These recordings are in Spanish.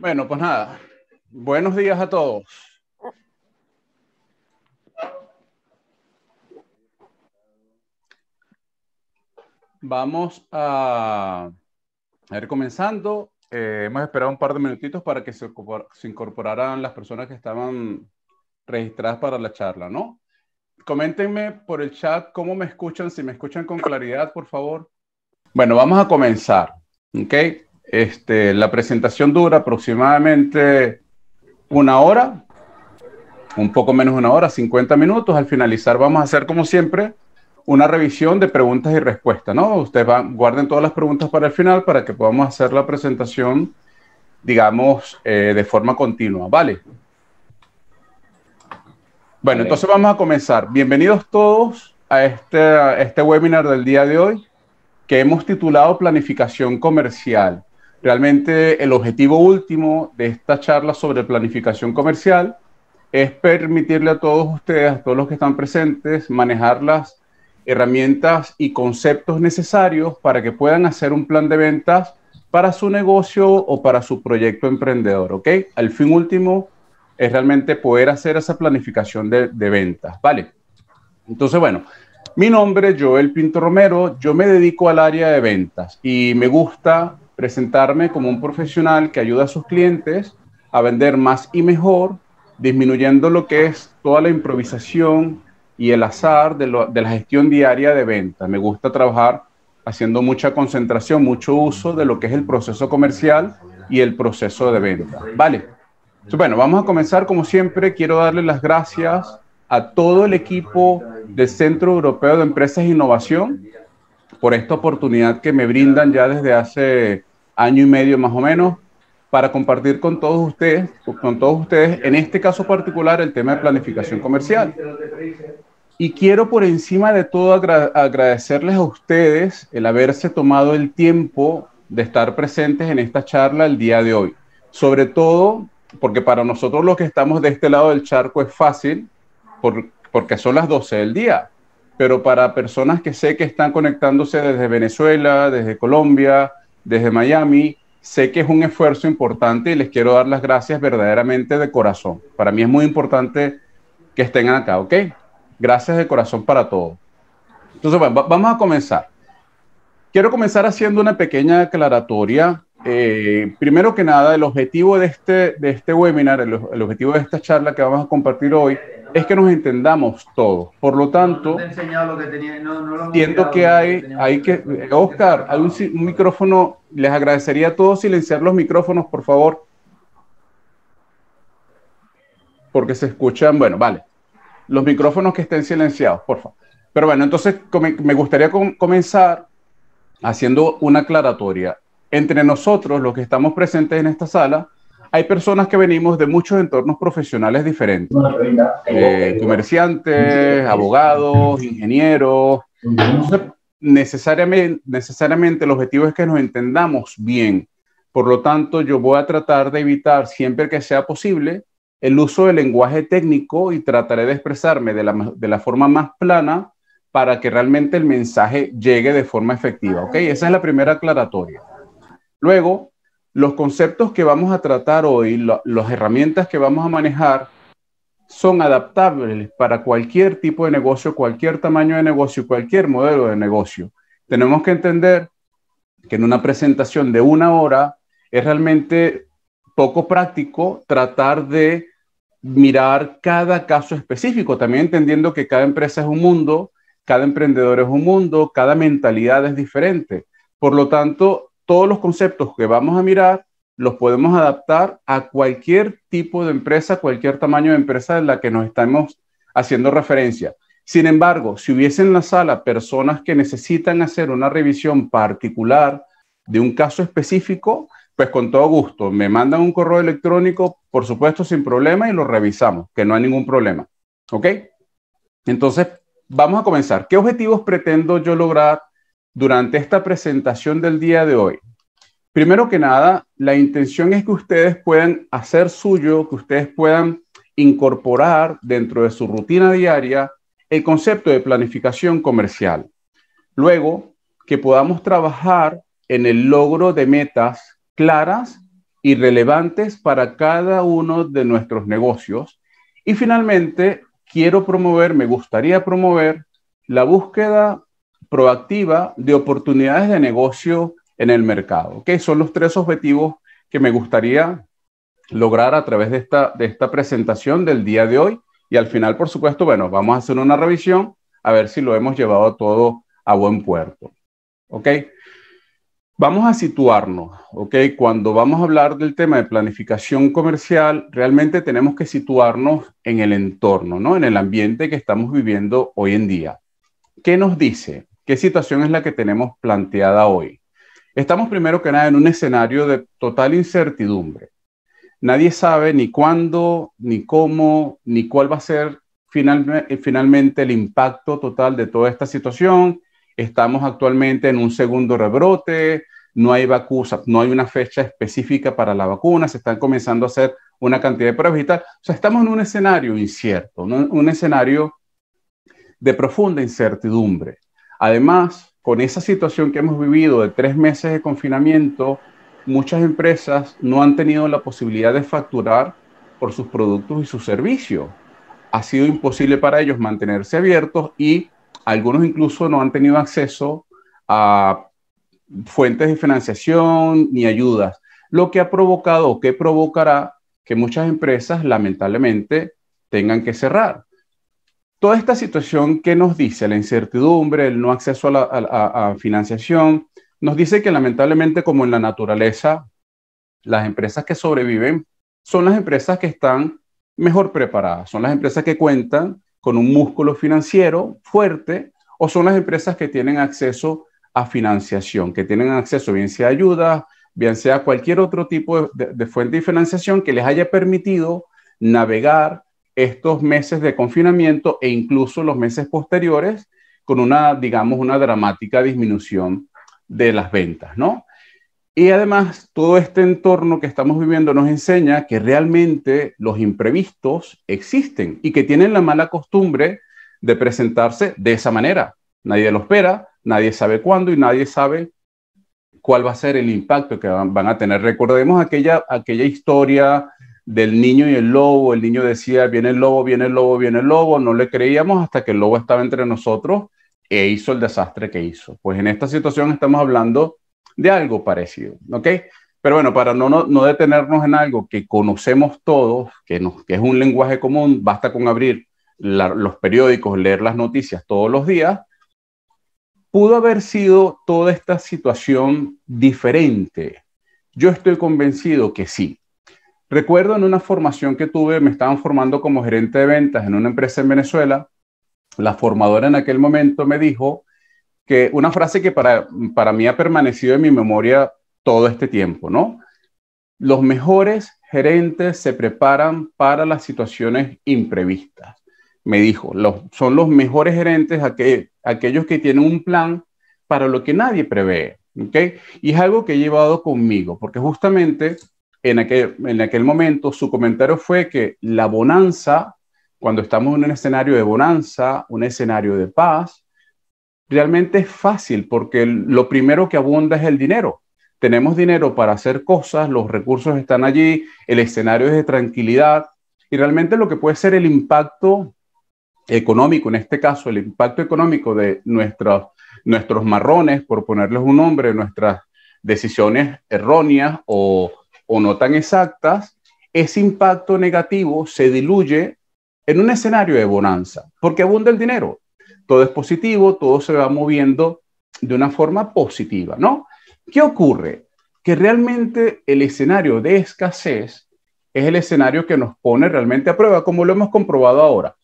Bueno, pues nada. Buenos días a todos. Vamos a, ir comenzando. Eh, hemos esperado un par de minutitos para que se, se incorporaran las personas que estaban registradas para la charla, ¿no? Coméntenme por el chat cómo me escuchan, si me escuchan con claridad, por favor. Bueno, vamos a comenzar. ¿Ok? Este, la presentación dura aproximadamente una hora, un poco menos de una hora, 50 minutos. Al finalizar vamos a hacer, como siempre, una revisión de preguntas y respuestas, ¿no? Ustedes guarden todas las preguntas para el final para que podamos hacer la presentación, digamos, eh, de forma continua, ¿vale? Bueno, entonces vamos a comenzar. Bienvenidos todos a este, a este webinar del día de hoy que hemos titulado Planificación Comercial. Realmente el objetivo último de esta charla sobre planificación comercial es permitirle a todos ustedes, a todos los que están presentes, manejar las herramientas y conceptos necesarios para que puedan hacer un plan de ventas para su negocio o para su proyecto emprendedor, ¿ok? Al fin último es realmente poder hacer esa planificación de, ventas, ¿vale? Entonces, bueno, mi nombre es Joel Pinto Romero, yo me dedico al área de ventas y me gusta presentarme como un profesional que ayuda a sus clientes a vender más y mejor, disminuyendo lo que es toda la improvisación y el azar de, la gestión diaria de ventas. Me gusta trabajar haciendo mucha concentración, mucho uso de lo que es el proceso comercial y el proceso de venta. Vale. Bueno, vamos a comenzar. Como siempre, quiero darle las gracias a todo el equipo del Centro Europeo de Empresas e Innovación por esta oportunidad que me brindan ya desde hace año y medio más o menos, para compartir con todos ustedes, con todos ustedes, en este caso particular, el tema de planificación comercial. Y quiero por encima de todo agradecerles a ustedes el haberse tomado el tiempo de estar presentes en esta charla el día de hoy. Sobre todo porque para nosotros los que estamos de este lado del charco es fácil porque son las 12 del día, pero para personas que sé que están conectándose desde Venezuela, desde Colombia, desde Miami. Sé que es un esfuerzo importante y les quiero dar las gracias verdaderamente de corazón. Para mí es muy importante que estén acá, ¿ok? Gracias de corazón para todos. Entonces, vamos a comenzar. Quiero comenzar haciendo una pequeña aclaratoria. Eh, primero que nada, el objetivo de este, de este webinar, el objetivo de esta charla que vamos a compartir hoy, es que nos entendamos todos. Por lo tanto, entiendo que hay, hay que, buscar eh, hay un, micrófono, les agradecería a todos silenciar los micrófonos, por favor. Porque se escuchan, bueno, vale, los micrófonos que estén silenciados, por favor. Pero bueno, entonces me gustaría comenzar haciendo una aclaratoria. Entre nosotros, los que estamos presentes en esta sala, hay personas que venimos de muchos entornos profesionales diferentes. Eh, comerciantes, abogados, ingenieros. necesariamente, necesariamente el objetivo es que nos entendamos bien. Por lo tanto, yo voy a tratar de evitar siempre que sea posible el uso del lenguaje técnico y trataré de expresarme de la, de la forma más plana para que realmente el mensaje llegue de forma efectiva. Okay, Esa es la primera aclaratoria. Luego, los conceptos que vamos a tratar hoy, las herramientas que vamos a manejar, son adaptables para cualquier tipo de negocio, cualquier tamaño de negocio, cualquier modelo de negocio. Tenemos que entender que en una presentación de una hora es realmente poco práctico tratar de mirar cada caso específico, también entendiendo que cada empresa es un mundo, cada emprendedor es un mundo, cada mentalidad es diferente. Por lo tanto, todos los conceptos que vamos a mirar los podemos adaptar a cualquier tipo de empresa, cualquier tamaño de empresa en la que nos estamos haciendo referencia. Sin embargo, si hubiese en la sala personas que necesitan hacer una revisión particular de un caso específico, pues con todo gusto, me mandan un correo electrónico, por supuesto, sin problema y lo revisamos, que no hay ningún problema. ¿Ok? Entonces, vamos a comenzar. ¿Qué objetivos pretendo yo lograr durante esta presentación del día de hoy. Primero que nada, la intención es que ustedes puedan hacer suyo, que ustedes puedan incorporar dentro de su rutina diaria el concepto de planificación comercial. Luego, que podamos trabajar en el logro de metas claras y relevantes para cada uno de nuestros negocios. Y finalmente, quiero promover, me gustaría promover la búsqueda proactiva de oportunidades de negocio en el mercado. Son los tres objetivos que me gustaría lograr a través de esta, de esta presentación del día de hoy. Y al final, por supuesto, bueno, vamos a hacer una revisión a ver si lo hemos llevado todo a buen puerto. ¿Ok? Vamos a situarnos, ¿ok? Cuando vamos a hablar del tema de planificación comercial, realmente tenemos que situarnos en el entorno, ¿no? En el ambiente que estamos viviendo hoy en día. ¿Qué nos dice? ¿Qué situación es la que tenemos planteada hoy? Estamos primero que nada en un escenario de total incertidumbre. Nadie sabe ni cuándo, ni cómo, ni cuál va a ser eh, finalmente el impacto total de toda esta situación. Estamos actualmente en un segundo rebrote, no hay vacunas, no hay una fecha específica para la vacuna, se están comenzando a hacer una cantidad de pruebas O sea, estamos en un escenario incierto, un escenario de profunda incertidumbre. Además, con esa situación que hemos vivido de tres meses de confinamiento, muchas empresas no han tenido la posibilidad de facturar por sus productos y sus servicios. Ha sido imposible para ellos mantenerse abiertos y algunos incluso no han tenido acceso a fuentes de financiación ni ayudas, lo que ha provocado o que provocará que muchas empresas lamentablemente tengan que cerrar. Toda esta situación que nos dice la incertidumbre, el no acceso a, la, financiación, nos dice que lamentablemente como en la naturaleza, las empresas que sobreviven son las empresas que están mejor preparadas, son las empresas que cuentan con un músculo financiero fuerte o son las empresas que tienen acceso a financiación, que tienen acceso bien sea ayuda, bien sea cualquier otro tipo de fuente de financiación que les haya permitido navegar estos meses de confinamiento e incluso los meses posteriores con una, digamos, una dramática disminución de las ventas, ¿no? Y además, todo este entorno que estamos viviendo nos enseña que realmente los imprevistos existen y que tienen la mala costumbre de presentarse de esa manera. Nadie lo espera, nadie sabe cuándo y nadie sabe cuál va a ser el impacto que van a tener. Recordemos aquella, aquella historia del niño y el lobo. El niño decía, viene el lobo, viene el lobo, viene el lobo. No le creíamos hasta que el lobo estaba entre nosotros e hizo el desastre que hizo. Pues en esta situación estamos hablando de algo parecido, ¿ok? Pero bueno, para no, no, detenernos en algo que conocemos todos, que, que es un lenguaje común, basta con abrir los periódicos, leer las noticias todos los días, pudo haber sido toda esta situación diferente. Yo estoy convencido que sí, Recuerdo en una formación que tuve, me estaban formando como gerente de ventas en una empresa en Venezuela. La formadora en aquel momento me dijo que una frase que para, para mí ha permanecido en mi memoria todo este tiempo, ¿no? Los mejores gerentes se preparan para las situaciones imprevistas. Me dijo, los, son los mejores gerentes aquellos que tienen un plan para lo que nadie prevé. ¿ok? Y es algo que he llevado conmigo, porque justamente en aquel, en aquel momento su comentario fue que la bonanza, cuando estamos en un escenario de bonanza, un escenario de paz, realmente es fácil porque lo primero que abunda es el dinero. Tenemos dinero para hacer cosas, los recursos están allí, el escenario es de tranquilidad y realmente lo que puede ser el impacto económico, en este caso el impacto económico de nuestros, nuestros marrones, por ponerles un nombre, nuestras decisiones erróneas o o no tan exactas, ese impacto negativo se diluye en un escenario de bonanza, porque abunda el dinero. Todo es positivo, todo se va moviendo de una forma positiva, ¿no? ¿Qué ocurre? Que realmente el escenario de escasez es el escenario que nos pone realmente a prueba, como lo hemos comprobado ahora.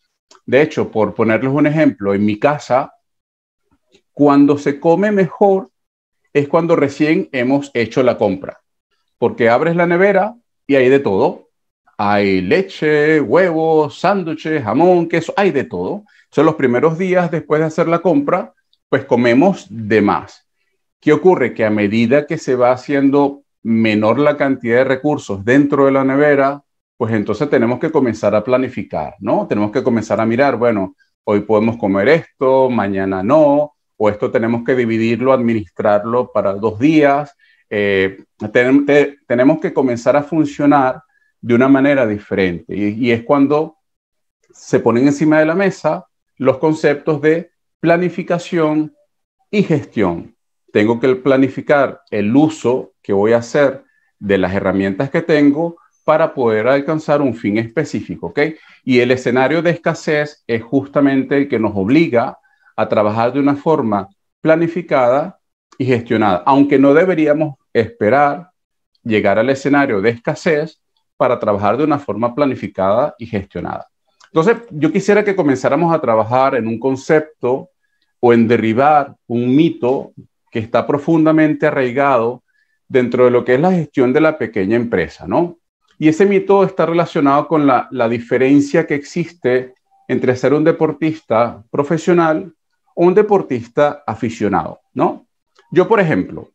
De hecho, por ponerles un ejemplo, en mi casa, cuando se come mejor es cuando recién hemos hecho la compra porque abres la nevera y hay de todo. Hay leche, huevos, sándwiches, jamón, queso, hay de todo. Son los primeros días después de hacer la compra, pues comemos de más. ¿Qué ocurre? Que a medida que se va haciendo menor la cantidad de recursos dentro de la nevera, pues entonces tenemos que comenzar a planificar, ¿no? Tenemos que comenzar a mirar, bueno, hoy podemos comer esto, mañana no, o esto tenemos que dividirlo, administrarlo para dos días, eh, tenemos que comenzar a funcionar de una manera diferente. Y, y es cuando se ponen encima de la mesa los conceptos de planificación y gestión. Tengo que planificar el uso que voy a hacer de las herramientas que tengo para poder alcanzar un fin específico, ¿ok? Y el escenario de escasez es justamente el que nos obliga a trabajar de una forma planificada y gestionada, aunque no deberíamos esperar llegar al escenario de escasez para trabajar de una forma planificada y gestionada. Entonces, yo quisiera que comenzáramos a trabajar en un concepto o en derribar un mito que está profundamente arraigado dentro de lo que es la gestión de la pequeña empresa, ¿no? Y ese mito está relacionado con la, la diferencia que existe entre ser un deportista profesional o un deportista aficionado, ¿no? Yo, por ejemplo,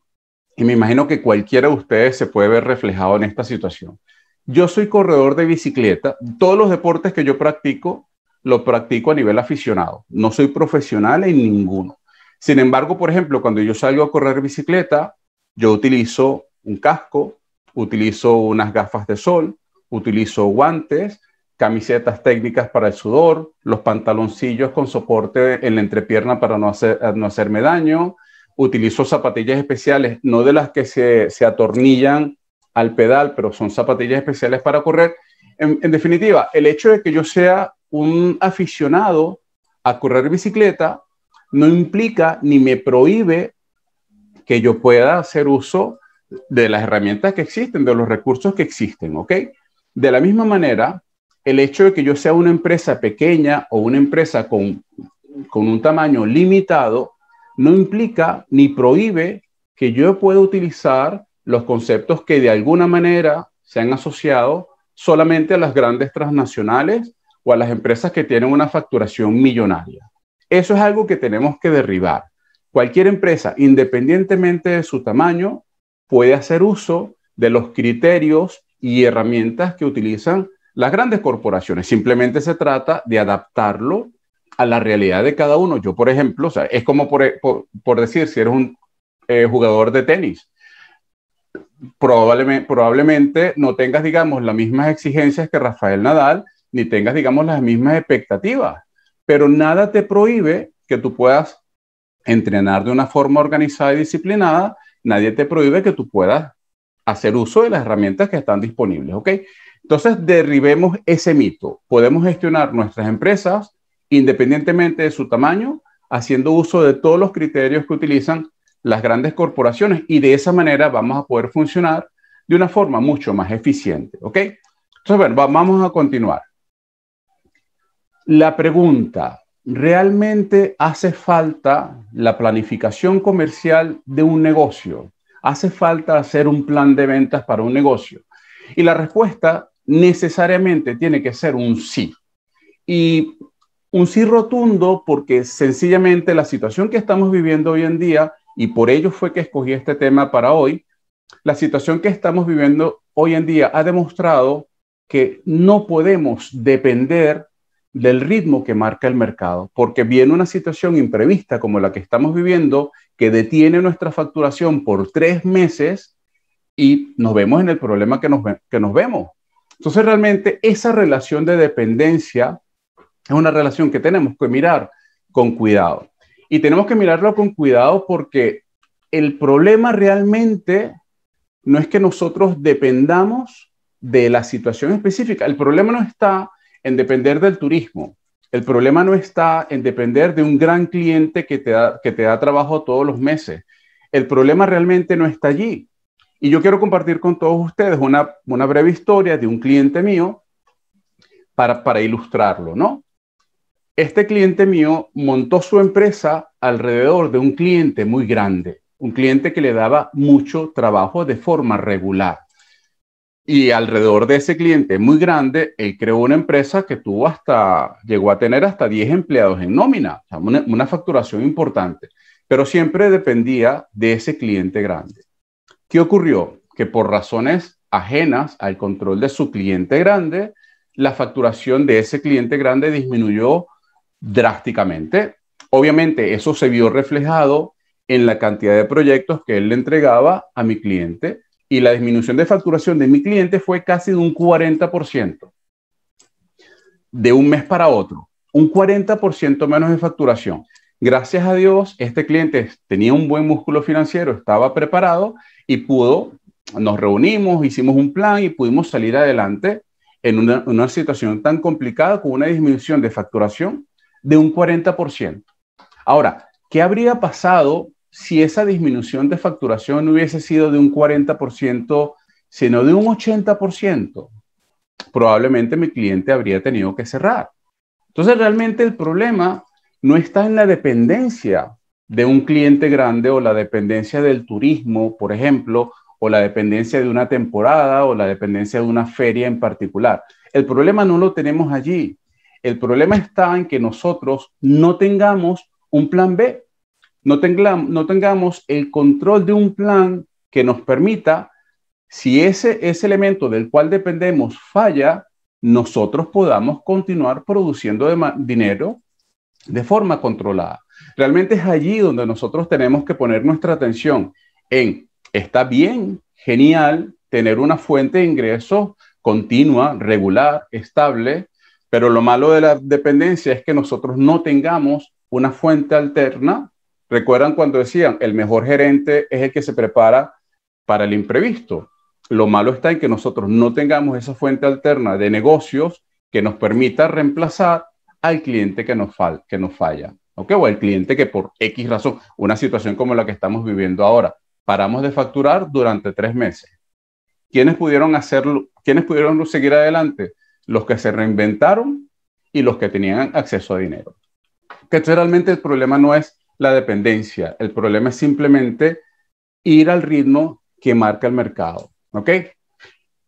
y me imagino que cualquiera de ustedes se puede ver reflejado en esta situación. Yo soy corredor de bicicleta. Todos los deportes que yo practico, lo practico a nivel aficionado. No soy profesional en ninguno. Sin embargo, por ejemplo, cuando yo salgo a correr bicicleta, yo utilizo un casco, utilizo unas gafas de sol, utilizo guantes, camisetas técnicas para el sudor, los pantaloncillos con soporte en la entrepierna para no hacerme daño, utilizo zapatillas especiales, no de las que se, atornillan al pedal, pero son zapatillas especiales para correr. En, definitiva, el hecho de que yo sea un aficionado a correr bicicleta no implica ni me prohíbe que yo pueda hacer uso de las herramientas que existen, de los recursos que existen, ¿ok? De la misma manera, el hecho de que yo sea una empresa pequeña o una empresa con, con un tamaño limitado no implica ni prohíbe que yo pueda utilizar los conceptos que de alguna manera se han asociado solamente a las grandes transnacionales o a las empresas que tienen una facturación millonaria. Eso es algo que tenemos que derribar. Cualquier empresa, independientemente de su tamaño, puede hacer uso de los criterios y herramientas que utilizan las grandes corporaciones. Simplemente se trata de adaptarlo a la realidad de cada uno. Yo, por ejemplo, es como e, por, decir, si eres un eh, jugador de tenis, probablemente, probablemente no tengas, digamos, las mismas exigencias que Rafael Nadal, ni tengas, digamos, las mismas expectativas, pero nada te prohíbe que tú puedas entrenar de una forma organizada y disciplinada, nadie te prohíbe que tú puedas hacer uso de las herramientas que están disponibles, ¿ok? Entonces, derribemos ese mito. Podemos gestionar nuestras empresas, independientemente de su tamaño, haciendo uso de todos los criterios que utilizan las grandes corporaciones y de esa manera vamos a poder funcionar de una forma mucho más eficiente. ¿Ok? Entonces, bueno, vamos a continuar. La pregunta, ¿realmente hace falta la planificación comercial de un negocio? ¿Hace falta hacer un plan de ventas para un negocio? Y la respuesta necesariamente tiene que ser un sí. Y un sí rotundo porque sencillamente la situación que estamos viviendo hoy en día, y por ello fue que escogí este tema para hoy, la situación que estamos viviendo hoy en día ha demostrado que no podemos depender del ritmo que marca el mercado, porque viene una situación imprevista como la que estamos viviendo que detiene nuestra facturación por tres meses y nos vemos en el problema que nos, que nos vemos. Entonces realmente esa relación de dependencia es una relación que tenemos que mirar con cuidado. Y tenemos que mirarlo con cuidado porque el problema realmente no es que nosotros dependamos de la situación específica. El problema no está en depender del turismo. El problema no está en depender de un gran cliente que te da, que te da trabajo todos los meses. El problema realmente no está allí. Y yo quiero compartir con todos ustedes una, breve historia de un cliente mío para, para ilustrarlo, ¿no? Este cliente mío montó su empresa alrededor de un cliente muy grande, un cliente que le daba mucho trabajo de forma regular. Y alrededor de ese cliente muy grande, él creó una empresa que tuvo hasta, llegó a tener hasta 10 empleados en nómina, una, una facturación importante, pero siempre dependía de ese cliente grande. ¿Qué ocurrió? Que por razones ajenas al control de su cliente grande, la facturación de ese cliente grande disminuyó drásticamente. Obviamente eso se vio reflejado en la cantidad de proyectos que él le entregaba a mi cliente y la disminución de facturación de mi cliente fue casi de un 40% de un mes para otro, un 40% menos de facturación. Gracias a Dios, este cliente tenía un buen músculo financiero, estaba preparado y pudo, nos reunimos, hicimos un plan y pudimos salir adelante en una, una situación tan complicada con una disminución de facturación de un 40%. Ahora, ¿qué habría pasado si esa disminución de facturación hubiese sido de un 40%, sino de un 80%? Probablemente mi cliente habría tenido que cerrar. Entonces, realmente el problema no está en la dependencia de un cliente grande o la dependencia del turismo, por ejemplo, o la dependencia de una temporada o la dependencia de una feria en particular. El problema no lo tenemos allí. El problema está en que nosotros no tengamos un plan B, no, tengamos, el control de un plan que nos permita, si ese, elemento del cual dependemos falla, nosotros podamos continuar produciendo dinero de forma controlada. Realmente es allí donde nosotros tenemos que poner nuestra atención en, está bien, genial, tener una fuente de ingresos continua, regular, estable, pero lo malo de la dependencia es que nosotros no tengamos una fuente alterna. Recuerdan cuando decían, el mejor gerente es el que se prepara para el imprevisto. Lo malo está en que nosotros no tengamos esa fuente alterna de negocios que nos permita reemplazar al cliente que nos, que falla, O al cliente que por X razón, una situación como la que estamos viviendo ahora, paramos de facturar durante tres meses. pudieron hacerlo? ¿Quiénes pudieron seguir adelante? los que se reinventaron y los que tenían acceso a dinero. Que realmente el problema no es la dependencia, el problema es simplemente ir al ritmo que marca el mercado. ¿Ok?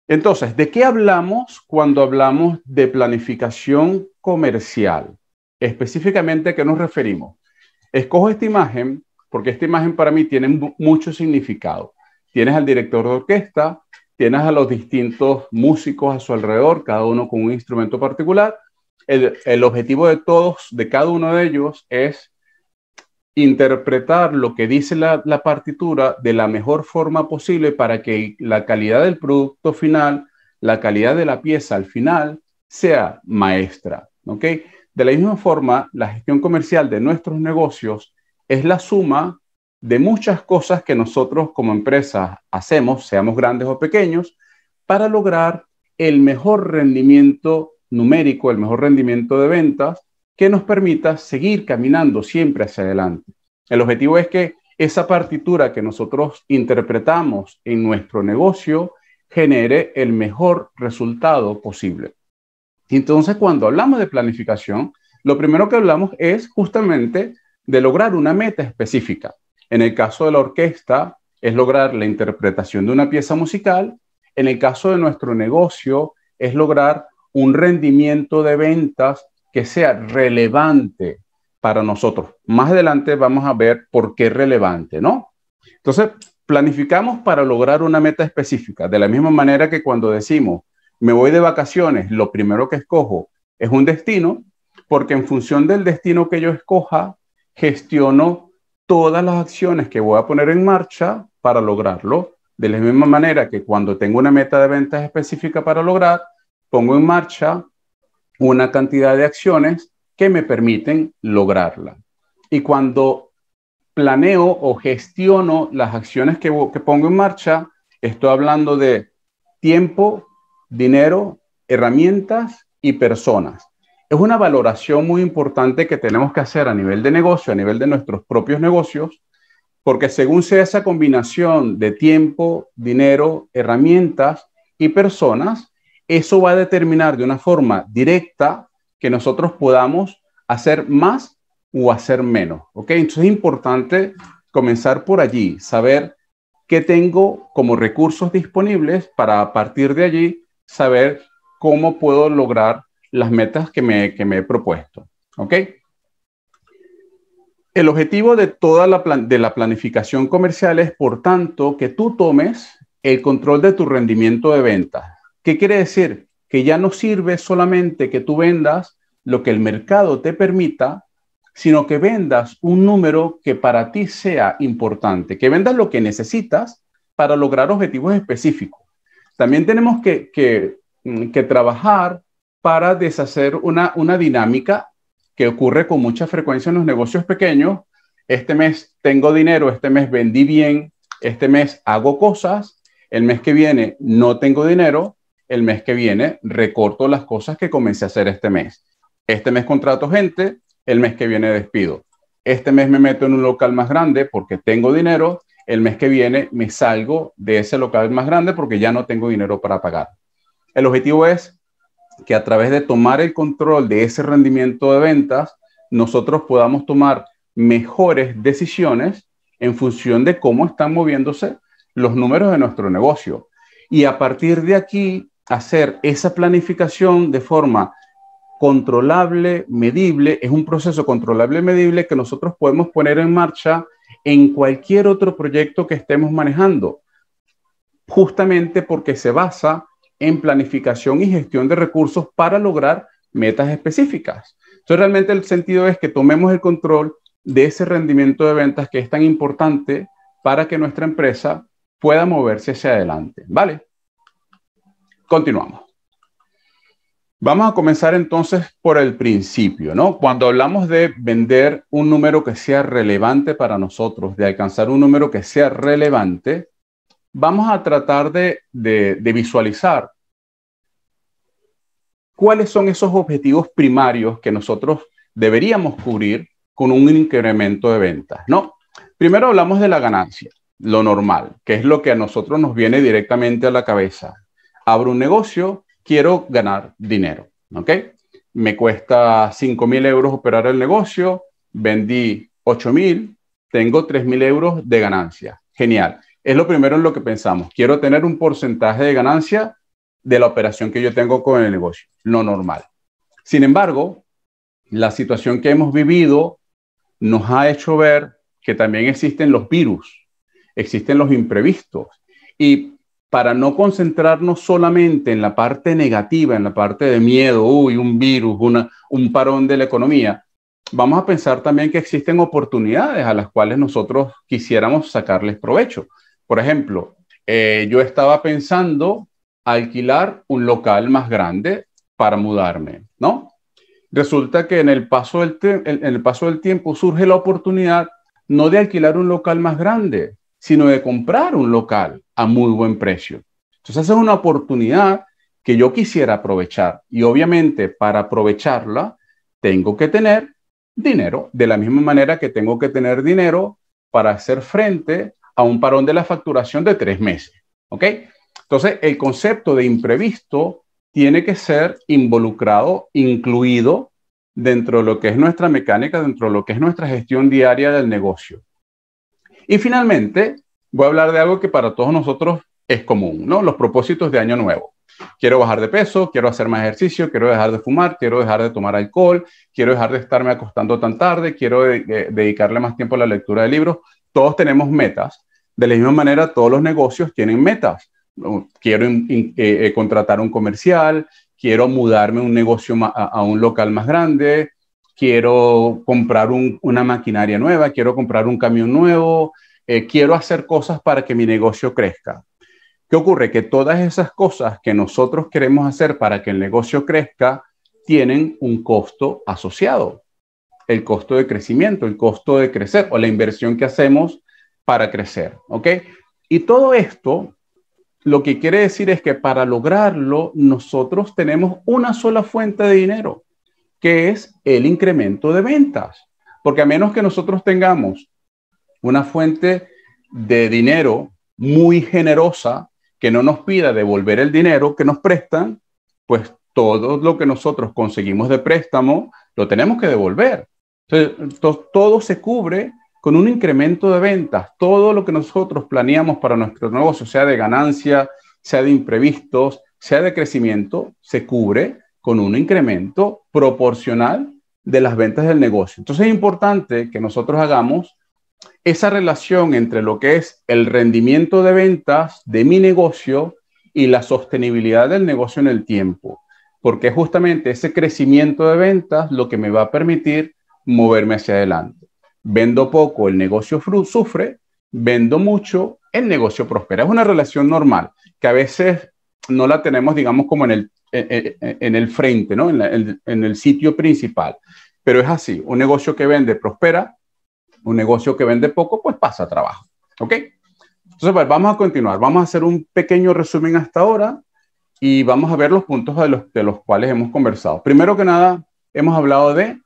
Entonces, ¿de qué hablamos cuando hablamos de planificación comercial? Específicamente, ¿a qué nos referimos? Escojo esta imagen porque esta imagen para mí tiene mucho significado. Tienes al director de orquesta, tienes a los distintos músicos a su alrededor, cada uno con un instrumento particular. El, objetivo de todos, de cada uno de ellos, es interpretar lo que dice la, partitura de la mejor forma posible para que la calidad del producto final, la calidad de la pieza al final, sea maestra. De la misma forma, la gestión comercial de nuestros negocios es la suma de muchas cosas que nosotros como empresa hacemos, seamos grandes o pequeños, para lograr el mejor rendimiento numérico, el mejor rendimiento de ventas que nos permita seguir caminando siempre hacia adelante. El objetivo es que esa partitura que nosotros interpretamos en nuestro negocio genere el mejor resultado posible. Entonces, cuando hablamos de planificación, lo primero que hablamos es justamente de lograr una meta específica. En el caso de la orquesta, es lograr la interpretación de una pieza musical. En el caso de nuestro negocio, es lograr un rendimiento de ventas que sea relevante para nosotros. Más adelante vamos a ver por qué relevante, ¿no? Entonces, planificamos para lograr una meta específica, de la misma manera que cuando decimos, me voy de vacaciones, lo primero que escojo es un destino, porque en función del destino que yo escoja, gestiono todas las acciones que voy a poner en marcha para lograrlo. De la misma manera que cuando tengo una meta de ventas específica para lograr, pongo en marcha una cantidad de acciones que me permiten lograrla. Y cuando planeo o gestiono las acciones que, pongo en marcha, estoy hablando de tiempo, dinero, herramientas y personas es una valoración muy importante que tenemos que hacer a nivel de negocio, a nivel de nuestros propios negocios, porque según sea esa combinación de tiempo, dinero, herramientas y personas, eso va a determinar de una forma directa que nosotros podamos hacer más o hacer menos. ¿ok? Entonces es importante comenzar por allí, saber qué tengo como recursos disponibles para a partir de allí saber cómo puedo lograr las metas que me, he propuesto. ¿Ok? El objetivo de toda la, de la planificación comercial es, por tanto, que tú tomes el control de tu rendimiento de ventas. ¿Qué quiere decir? Que ya no sirve solamente que tú vendas lo que el mercado te permita, sino que vendas un número que para ti sea importante, que vendas lo que necesitas para lograr objetivos específicos. También tenemos que, que, mm, que trabajar para deshacer una, una dinámica que ocurre con mucha frecuencia en los negocios pequeños. Este mes tengo dinero, este mes vendí bien, este mes hago cosas, el mes que viene no tengo dinero, el mes que viene recorto las cosas que comencé a hacer este mes. Este mes contrato gente, el mes que viene despido. Este mes me meto en un local más grande porque tengo dinero, el mes que viene me salgo de ese local más grande porque ya no tengo dinero para pagar. El objetivo es que a través de tomar el control de ese rendimiento de ventas, nosotros podamos tomar mejores decisiones en función de cómo están moviéndose los números de nuestro negocio. Y a partir de aquí, hacer esa planificación de forma controlable, medible, es un proceso controlable, medible que nosotros podemos poner en marcha en cualquier otro proyecto que estemos manejando, justamente porque se basa en planificación y gestión de recursos para lograr metas específicas. Entonces, realmente el sentido es que tomemos el control de ese rendimiento de ventas que es tan importante para que nuestra empresa pueda moverse hacia adelante. ¿Vale? Continuamos. Vamos a comenzar entonces por el principio, ¿no? Cuando hablamos de vender un número que sea relevante para nosotros, de alcanzar un número que sea relevante, vamos a tratar de, de, de visualizar cuáles son esos objetivos primarios que nosotros deberíamos cubrir con un incremento de ventas, ¿no? Primero hablamos de la ganancia, lo normal, que es lo que a nosotros nos viene directamente a la cabeza. Abro un negocio, quiero ganar dinero, ¿ok? Me cuesta 5 mil euros operar el negocio, vendí 8 mil, tengo 3 mil euros de ganancia. Genial. Es lo primero en lo que pensamos. Quiero tener un porcentaje de ganancia de la operación que yo tengo con el negocio, lo normal. Sin embargo, la situación que hemos vivido nos ha hecho ver que también existen los virus, existen los imprevistos. Y para no concentrarnos solamente en la parte negativa, en la parte de miedo, uy, un virus, una, un parón de la economía, vamos a pensar también que existen oportunidades a las cuales nosotros quisiéramos sacarles provecho. Por ejemplo, eh, yo estaba pensando alquilar un local más grande para mudarme, ¿no? Resulta que en el paso del, el paso del tiempo surge la oportunidad no de alquilar un local más grande, sino de comprar un local a muy buen precio. Entonces esa es una oportunidad que yo quisiera aprovechar y obviamente para aprovecharla tengo que tener dinero, de la misma manera que tengo que tener dinero para hacer frente a un parón de la facturación de tres meses. ¿Ok? Entonces, el concepto de imprevisto tiene que ser involucrado, incluido dentro de lo que es nuestra mecánica, dentro de lo que es nuestra gestión diaria del negocio. Y finalmente, voy a hablar de algo que para todos nosotros es común, ¿no? Los propósitos de año nuevo. Quiero bajar de peso, quiero hacer más ejercicio, quiero dejar de fumar, quiero dejar de tomar alcohol, quiero dejar de estarme acostando tan tarde, quiero dedicarle más tiempo a la lectura de libros. Todos tenemos metas. De la misma manera, todos los negocios tienen metas quiero eh, eh, contratar un comercial, quiero mudarme un negocio a, un local más grande, quiero comprar una maquinaria nueva, quiero comprar un camión nuevo, eh, quiero hacer cosas para que mi negocio crezca. ¿Qué ocurre? Que todas esas cosas que nosotros queremos hacer para que el negocio crezca tienen un costo asociado. El costo de crecimiento, el costo de crecer o la inversión que hacemos para crecer. ¿Ok? Y todo esto lo que quiere decir es que para lograrlo nosotros tenemos una sola fuente de dinero, que es el incremento de ventas. Porque a menos que nosotros tengamos una fuente de dinero muy generosa que no nos pida devolver el dinero que nos prestan, pues todo lo que nosotros conseguimos de préstamo lo tenemos que devolver. Entonces, todo se cubre con un incremento de ventas. Todo lo que nosotros planeamos para nuestro negocio, sea de ganancia, sea de imprevistos, sea de crecimiento, se cubre con un incremento proporcional de las ventas del negocio. Entonces es importante que nosotros hagamos esa relación entre lo que es el rendimiento de ventas de mi negocio y la sostenibilidad del negocio en el tiempo, porque justamente ese crecimiento de ventas lo que me va a permitir moverme hacia adelante. Vendo poco, el negocio sufre, vendo mucho, el negocio prospera. Es una relación normal que a veces no la tenemos, digamos, como en el, en, el frente, ¿no? En, el sitio principal. Pero es así, un negocio que vende prospera, un negocio que vende poco, pues pasa trabajo. ¿Ok? Entonces, pues, vamos a continuar. Vamos a hacer un pequeño resumen hasta ahora y vamos a ver los puntos de los, de los cuales hemos conversado. Primero que nada, hemos hablado de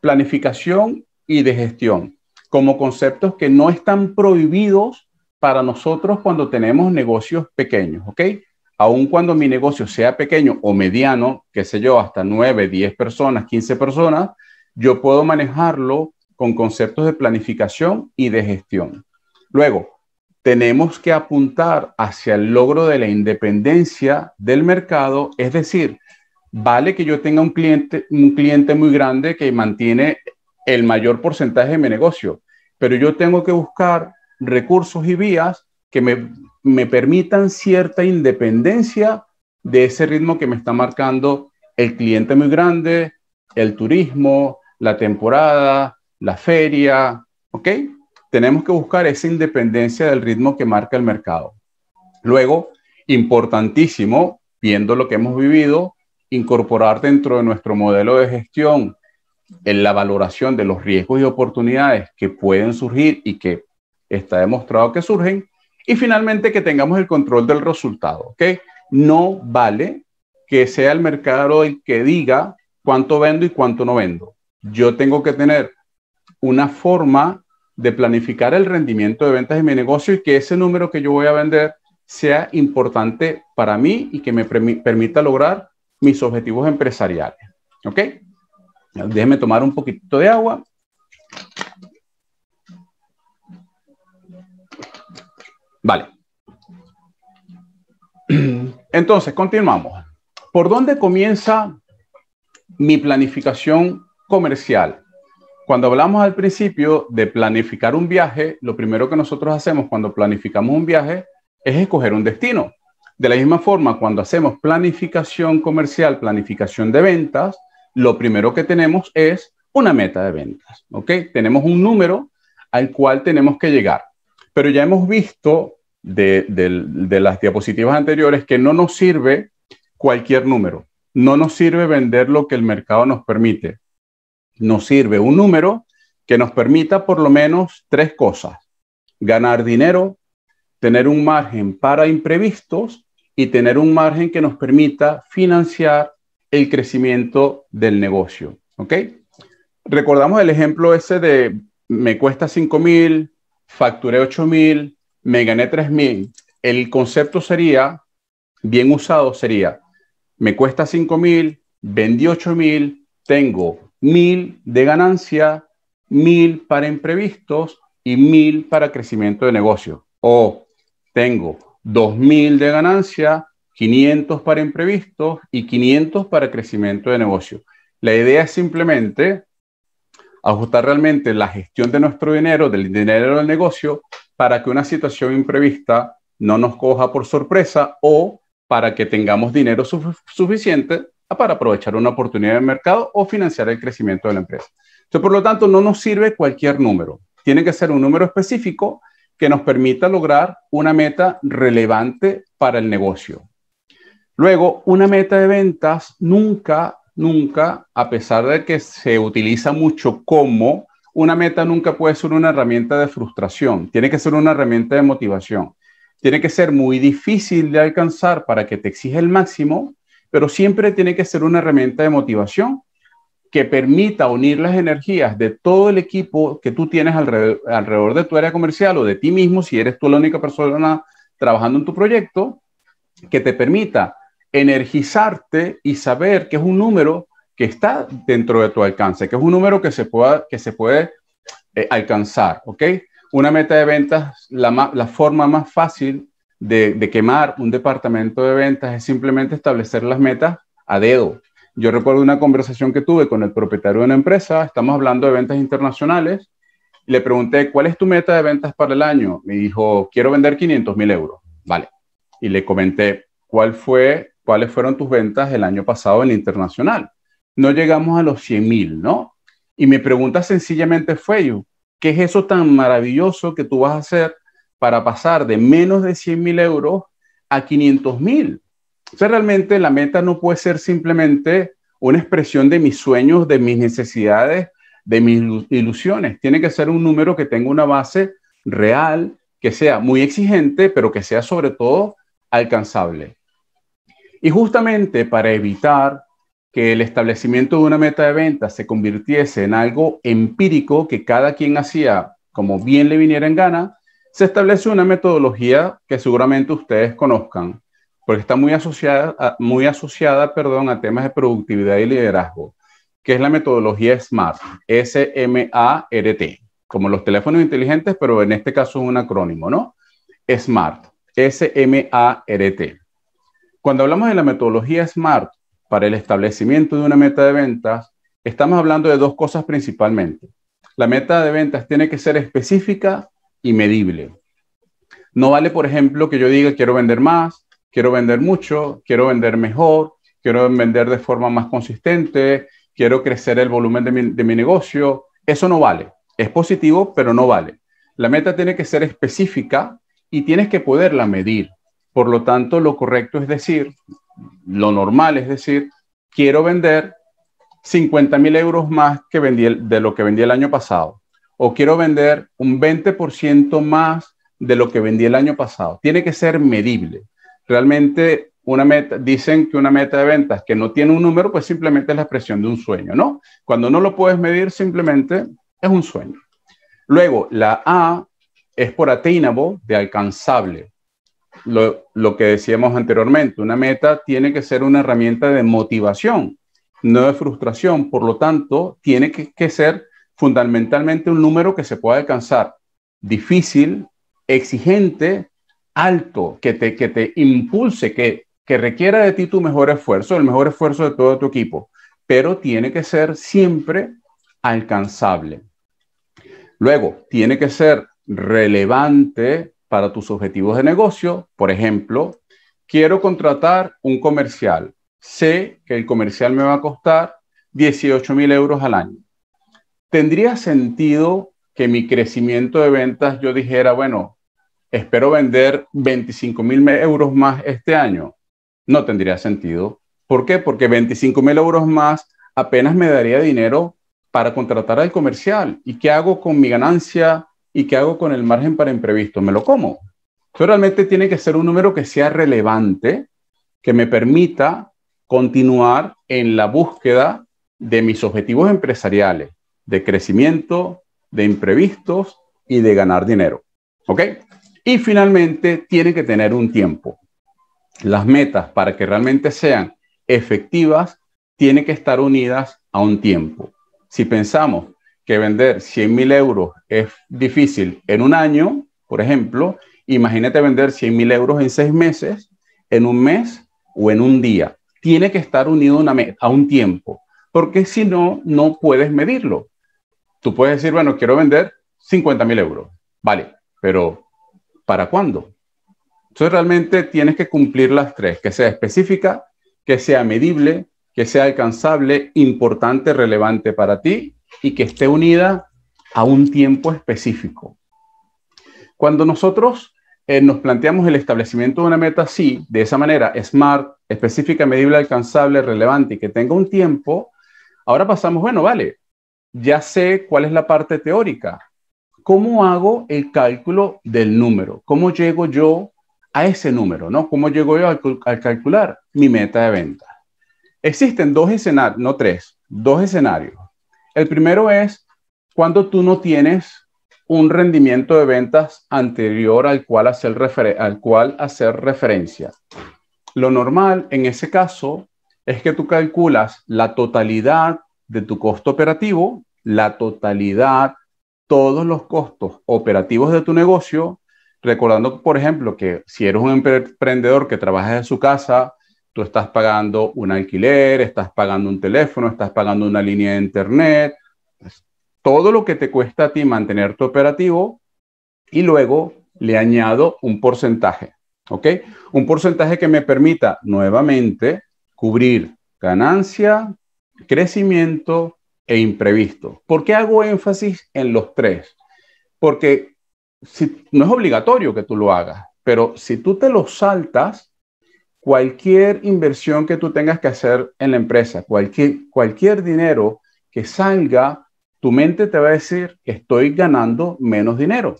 planificación y de gestión, como conceptos que no están prohibidos para nosotros cuando tenemos negocios pequeños, ¿ok? Aun cuando mi negocio sea pequeño o mediano, qué sé yo, hasta 9, 10 personas, 15 personas, yo puedo manejarlo con conceptos de planificación y de gestión. Luego, tenemos que apuntar hacia el logro de la independencia del mercado, es decir, vale que yo tenga un cliente, un cliente muy grande que mantiene el mayor porcentaje de mi negocio, pero yo tengo que buscar recursos y vías que me, me permitan cierta independencia de ese ritmo que me está marcando el cliente muy grande, el turismo, la temporada, la feria, ¿ok? Tenemos que buscar esa independencia del ritmo que marca el mercado. Luego, importantísimo, viendo lo que hemos vivido, incorporar dentro de nuestro modelo de gestión en la valoración de los riesgos y oportunidades que pueden surgir y que está demostrado que surgen. Y finalmente, que tengamos el control del resultado. ¿okay? No vale que sea el mercado el que diga cuánto vendo y cuánto no vendo. Yo tengo que tener una forma de planificar el rendimiento de ventas de mi negocio y que ese número que yo voy a vender sea importante para mí y que me permita lograr mis objetivos empresariales. ¿Ok? Déjeme tomar un poquito de agua. Vale. Entonces, continuamos. ¿Por dónde comienza mi planificación comercial? Cuando hablamos al principio de planificar un viaje, lo primero que nosotros hacemos cuando planificamos un viaje es escoger un destino. De la misma forma, cuando hacemos planificación comercial, planificación de ventas, lo primero que tenemos es una meta de ventas, ¿ok? Tenemos un número al cual tenemos que llegar, pero ya hemos visto de, de las diapositivas anteriores que no nos sirve cualquier número, no nos sirve vender lo que el mercado nos permite, nos sirve un número que nos permita por lo menos tres cosas, ganar dinero, tener un margen para imprevistos y tener un margen que nos permita financiar el crecimiento del negocio. ¿Ok? Recordamos el ejemplo ese de me cuesta 5 mil, facturé 8 mil, me gané 3 mil. El concepto sería, bien usado, sería me cuesta 5 mil, vendí 8.000, mil, tengo mil de ganancia, mil para imprevistos y mil para crecimiento de negocio. O tengo 2.000 mil de ganancia, 500 para imprevistos y 500 para crecimiento de negocio. La idea es simplemente ajustar realmente la gestión de nuestro dinero, del dinero del negocio, para que una situación imprevista no nos coja por sorpresa o para que tengamos dinero suficiente para aprovechar una oportunidad de mercado o financiar el crecimiento de la empresa. Entonces, por lo tanto, no nos sirve cualquier número. Tiene que ser un número específico que nos permita lograr una meta relevante para el negocio. Luego, una meta de ventas nunca, nunca, a pesar de que se utiliza mucho como, una meta nunca puede ser una herramienta de frustración, tiene que ser una herramienta de motivación. Tiene que ser muy difícil de alcanzar para que te exija el máximo, pero siempre tiene que ser una herramienta de motivación que permita unir las energías de todo el equipo que tú tienes alrededor, alrededor, de tu área comercial o de ti mismo, si eres tú la única persona trabajando en tu proyecto, que te permita energizarte y saber que es un número que está dentro de tu alcance, que es un número que se, pueda, que se puede eh, alcanzar, ¿ok? Una meta de ventas, la, la forma más fácil de, quemar un departamento de ventas es simplemente establecer las metas a dedo. Yo recuerdo una conversación que tuve con el propietario de una empresa, estamos hablando de ventas internacionales, y le pregunté, ¿cuál es tu meta de ventas para el año? Me dijo, quiero vender 500 mil euros, vale. Y le comenté, ¿cuál fue cuáles fueron tus ventas el año pasado en internacional. No llegamos a los 100 mil, ¿no? Y mi pregunta sencillamente fue, ¿qué es eso tan maravilloso que tú vas a hacer para pasar de menos de 100 mil euros a 500 mil? O sea, realmente la meta no puede ser simplemente una expresión de mis sueños, de mis necesidades, de mis ilusiones. Tiene que ser un número que tenga una base real, que sea muy exigente, pero que sea sobre todo alcanzable. Y justamente para evitar que el establecimiento de una meta de venta se convirtiese en algo empírico que cada quien hacía como bien le viniera en gana, se establece una metodología que seguramente ustedes conozcan, porque está muy asociada, a, muy asociada perdón, a temas de productividad y liderazgo, que es la metodología SMART, S-M-A-R-T, como los teléfonos inteligentes, pero en este caso es un acrónimo, ¿no? SMART, S-M-A-R-T. Cuando hablamos de la metodología SMART para el establecimiento de una meta de ventas, estamos hablando de dos cosas principalmente. La meta de ventas tiene que ser específica y medible. No vale, por ejemplo, que yo diga quiero vender más, quiero vender mucho, quiero vender mejor, quiero vender de forma más consistente, quiero crecer el volumen de mi, negocio. Eso no vale. Es positivo, pero no vale. La meta tiene que ser específica y tienes que poderla medir. Por lo tanto, lo correcto es decir, lo normal es decir, quiero vender 50 mil euros más que vendí de lo que vendí el año pasado. O quiero vender un 20% más de lo que vendí el año pasado. Tiene que ser medible. Realmente una meta, dicen que una meta de ventas que no tiene un número, pues simplemente es la expresión de un sueño, ¿no? Cuando no lo puedes medir, simplemente es un sueño. Luego, la A es por attainable, de alcanzable lo, que decíamos anteriormente, una meta tiene que ser una herramienta de motivación, no de frustración, por lo tanto, tiene que, ser fundamentalmente un número que se pueda alcanzar, difícil, exigente, alto, que te, que te impulse, que, que requiera de ti tu mejor esfuerzo, el mejor esfuerzo de todo tu equipo, pero tiene que ser siempre alcanzable. Luego, tiene que ser relevante para tus objetivos de negocio. Por ejemplo, quiero contratar un comercial. Sé que el comercial me va a costar 18 mil euros al año. ¿Tendría sentido que mi crecimiento de ventas yo dijera, bueno, espero vender 25 mil euros más este año? No tendría sentido. ¿Por qué? Porque 25 mil euros más apenas me daría dinero para contratar al comercial. ¿Y qué hago con mi ganancia ¿Y qué hago con el margen para imprevisto? ¿Me lo como? Pero realmente tiene que ser un número que sea relevante, que me permita continuar en la búsqueda de mis objetivos empresariales, de crecimiento, de imprevistos y de ganar dinero. ¿Ok? Y finalmente, tiene que tener un tiempo. Las metas, para que realmente sean efectivas, tienen que estar unidas a un tiempo. Si pensamos que vender 100 mil euros es difícil en un año, por ejemplo, imagínate vender 100 mil euros en seis meses, en un mes o en un día. Tiene que estar unido a un tiempo, porque si no, no puedes medirlo. Tú puedes decir, bueno, quiero vender 50 mil euros. Vale, pero ¿para cuándo? Entonces realmente tienes que cumplir las tres, que sea específica, que sea medible, que sea alcanzable, importante, relevante para ti y que esté unida a un tiempo específico. Cuando nosotros eh, nos planteamos el establecimiento de una meta así, de esa manera, smart, específica, medible, alcanzable, relevante y que tenga un tiempo, ahora pasamos, bueno, vale, ya sé cuál es la parte teórica. ¿Cómo hago el cálculo del número? ¿Cómo llego yo a ese número? ¿no? ¿Cómo llego yo al, calcular mi meta de venta? Existen dos escenarios, no tres, dos escenarios. El primero es cuando tú no tienes un rendimiento de ventas anterior al cual hacer, al cual hacer referencia. Lo normal en ese caso es que tú calculas la totalidad de tu costo operativo, la totalidad, todos los costos operativos de tu negocio, recordando, por ejemplo, que si eres un emprendedor que trabaja en su casa Tú estás pagando un alquiler, estás pagando un teléfono, estás pagando una línea de internet, pues, todo lo que te cuesta a ti mantener tu operativo y luego le añado un porcentaje, ¿ok? Un porcentaje que me permita nuevamente cubrir ganancia, crecimiento e imprevisto. ¿Por qué hago énfasis en los tres? Porque si, no es obligatorio que tú lo hagas, pero si tú te lo saltas, cualquier inversión que tú tengas que hacer en la empresa, cualquier, cualquier dinero que salga, tu mente te va a decir, estoy ganando menos dinero.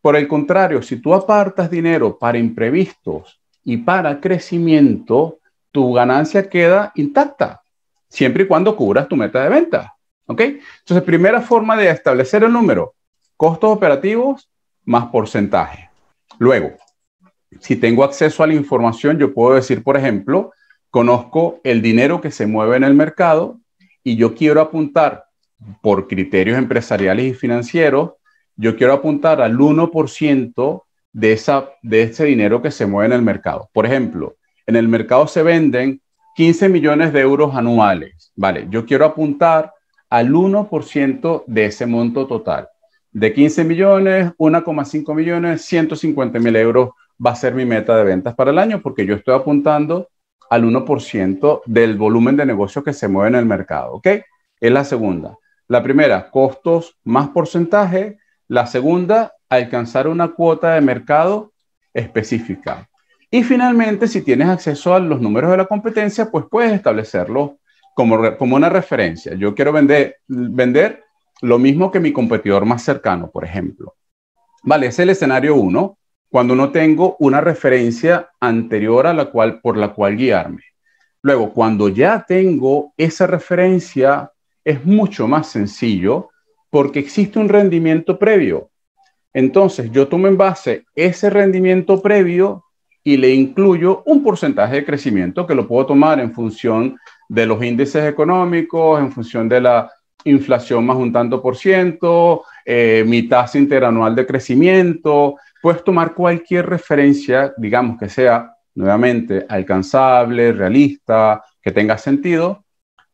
Por el contrario, si tú apartas dinero para imprevistos y para crecimiento, tu ganancia queda intacta, siempre y cuando cubras tu meta de venta. ¿Ok? Entonces, primera forma de establecer el número, costos operativos más porcentaje. Luego, si tengo acceso a la información, yo puedo decir, por ejemplo, conozco el dinero que se mueve en el mercado y yo quiero apuntar por criterios empresariales y financieros, yo quiero apuntar al 1% de, esa, de ese dinero que se mueve en el mercado. Por ejemplo, en el mercado se venden 15 millones de euros anuales, ¿vale? Yo quiero apuntar al 1% de ese monto total. De 15 millones, 1,5 millones, 150 mil euros va a ser mi meta de ventas para el año porque yo estoy apuntando al 1% del volumen de negocio que se mueve en el mercado, ¿ok? Es la segunda. La primera, costos más porcentaje. La segunda, alcanzar una cuota de mercado específica. Y finalmente, si tienes acceso a los números de la competencia, pues puedes establecerlo como, como una referencia. Yo quiero vender, vender lo mismo que mi competidor más cercano, por ejemplo. Vale, es el escenario 1 cuando no tengo una referencia anterior a la cual, por la cual guiarme. Luego, cuando ya tengo esa referencia, es mucho más sencillo porque existe un rendimiento previo. Entonces, yo tomo en base ese rendimiento previo y le incluyo un porcentaje de crecimiento que lo puedo tomar en función de los índices económicos, en función de la inflación más un tanto por ciento, eh, mi tasa interanual de crecimiento, puedes tomar cualquier referencia, digamos que sea nuevamente alcanzable, realista, que tenga sentido,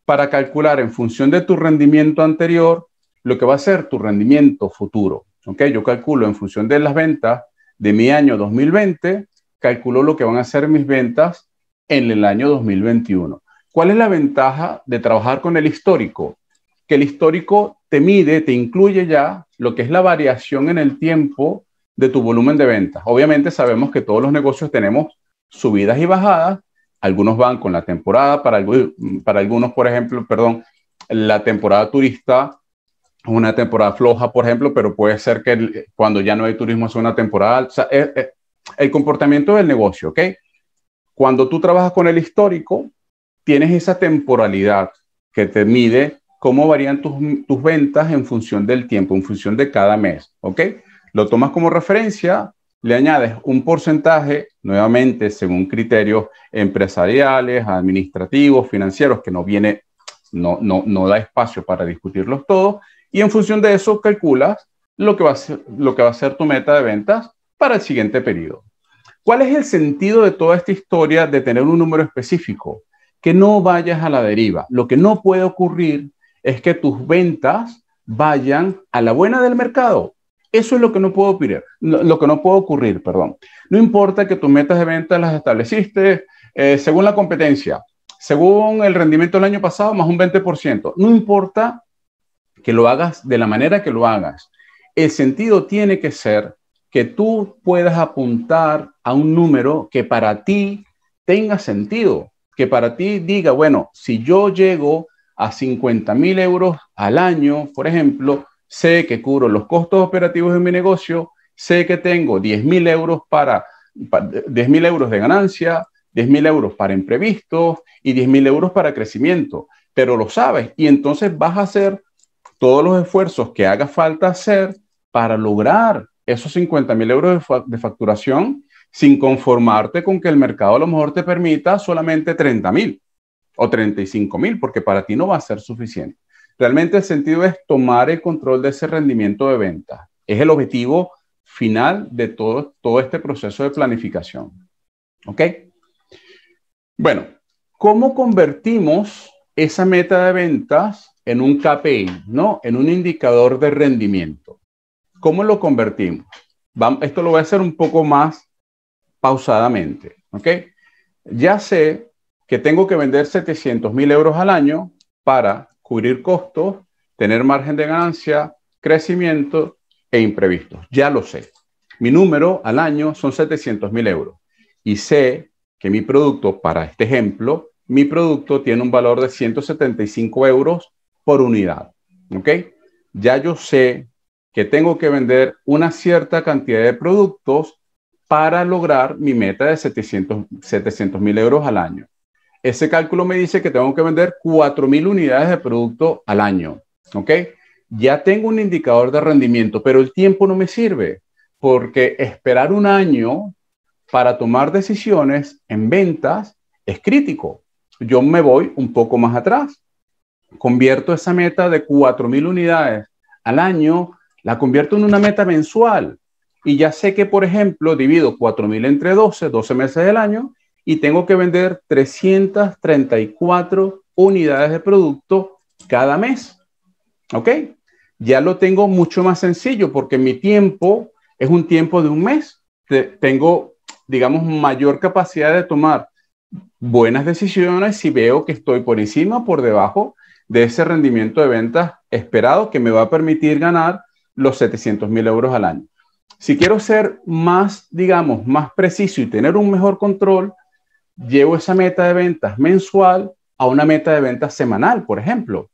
para calcular en función de tu rendimiento anterior lo que va a ser tu rendimiento futuro. Ok, Yo calculo en función de las ventas de mi año 2020, calculo lo que van a ser mis ventas en el año 2021. ¿Cuál es la ventaja de trabajar con el histórico? Que el histórico te mide, te incluye ya lo que es la variación en el tiempo de tu volumen de ventas. Obviamente sabemos que todos los negocios tenemos subidas y bajadas. Algunos van con la temporada, para, mm, algunos, por ejemplo, perdón, la temporada turista una temporada floja, por ejemplo, pero puede ser que cuando ya no hay turismo es una temporada. Eh, eh, el comportamiento del negocio, ¿ok? Cuando tú trabajas con el histórico, tienes esa temporalidad que te mide cómo varían tus, tus ventas en función del tiempo, en función de cada mes, ¿ok? lo tomas como referencia, le añades un porcentaje, nuevamente según criterios empresariales, administrativos, financieros, que no viene, no, no, no da espacio para discutirlos todos, y en función de eso calculas lo que, va a ser, lo que va a ser tu meta de ventas para el siguiente periodo. ¿Cuál es el sentido de toda esta historia de tener un número específico? Que no vayas a la deriva. Lo que no puede ocurrir es que tus ventas vayan a la buena del mercado eso es lo que no puedo ocurrir, lo, que no puede ocurrir, perdón. No importa que tus metas de venta las estableciste eh, según la competencia, según el rendimiento del año pasado, más un 20%. No importa que lo hagas de la manera que lo hagas. El sentido tiene que ser que tú puedas apuntar a un número que para ti tenga sentido, que para ti diga, bueno, si yo llego a 50 mil euros al año, por ejemplo, sé que cubro los costos operativos de mi negocio, sé que tengo 10.000 mil euros para, euros de ganancia, 10.000 mil euros para imprevistos y 10.000 mil euros para crecimiento, pero lo sabes y entonces vas a hacer todos los esfuerzos que haga falta hacer para lograr esos 50.000 mil euros de, facturación sin conformarte con que el mercado a lo mejor te permita solamente 30.000 o 35.000 porque para ti no va a ser suficiente. Realmente el sentido es tomar el control de ese rendimiento de ventas. Es el objetivo final de todo, todo este proceso de planificación. ¿Ok? Bueno, ¿cómo convertimos esa meta de ventas en un KPI, ¿no? En un indicador de rendimiento. ¿Cómo lo convertimos? esto lo voy a hacer un poco más pausadamente, ¿ok? Ya sé que tengo que vender 700 mil euros al año para cubrir costos, tener margen de ganancia, crecimiento e imprevistos. Ya lo sé. Mi número al año son 700 mil euros y sé que mi producto, para este ejemplo, mi producto tiene un valor de 175 euros por unidad. ¿Ok? Ya yo sé que tengo que vender una cierta cantidad de productos para lograr mi meta de 700 mil euros al año ese cálculo me dice que tengo que vender 4.000 unidades de producto al año. ¿Ok? Ya tengo un indicador de rendimiento, pero el tiempo no me sirve, porque esperar un año para tomar decisiones en ventas es crítico. Yo me voy un poco más atrás, convierto esa meta de 4.000 unidades al año, la convierto en una meta mensual. Y ya sé que, por ejemplo, divido 4.000 entre 12, 12 meses del año, y tengo que vender 334 unidades de producto cada mes. ¿Ok? Ya lo tengo mucho más sencillo porque mi tiempo es un tiempo de un mes. Tengo, digamos, mayor capacidad de tomar buenas decisiones si veo que estoy por encima o por debajo de ese rendimiento de ventas esperado que me va a permitir ganar los 700 mil euros al año. Si quiero ser más, digamos, más preciso y tener un mejor control, llevo esa meta de ventas mensual a una meta de ventas semanal, por ejemplo,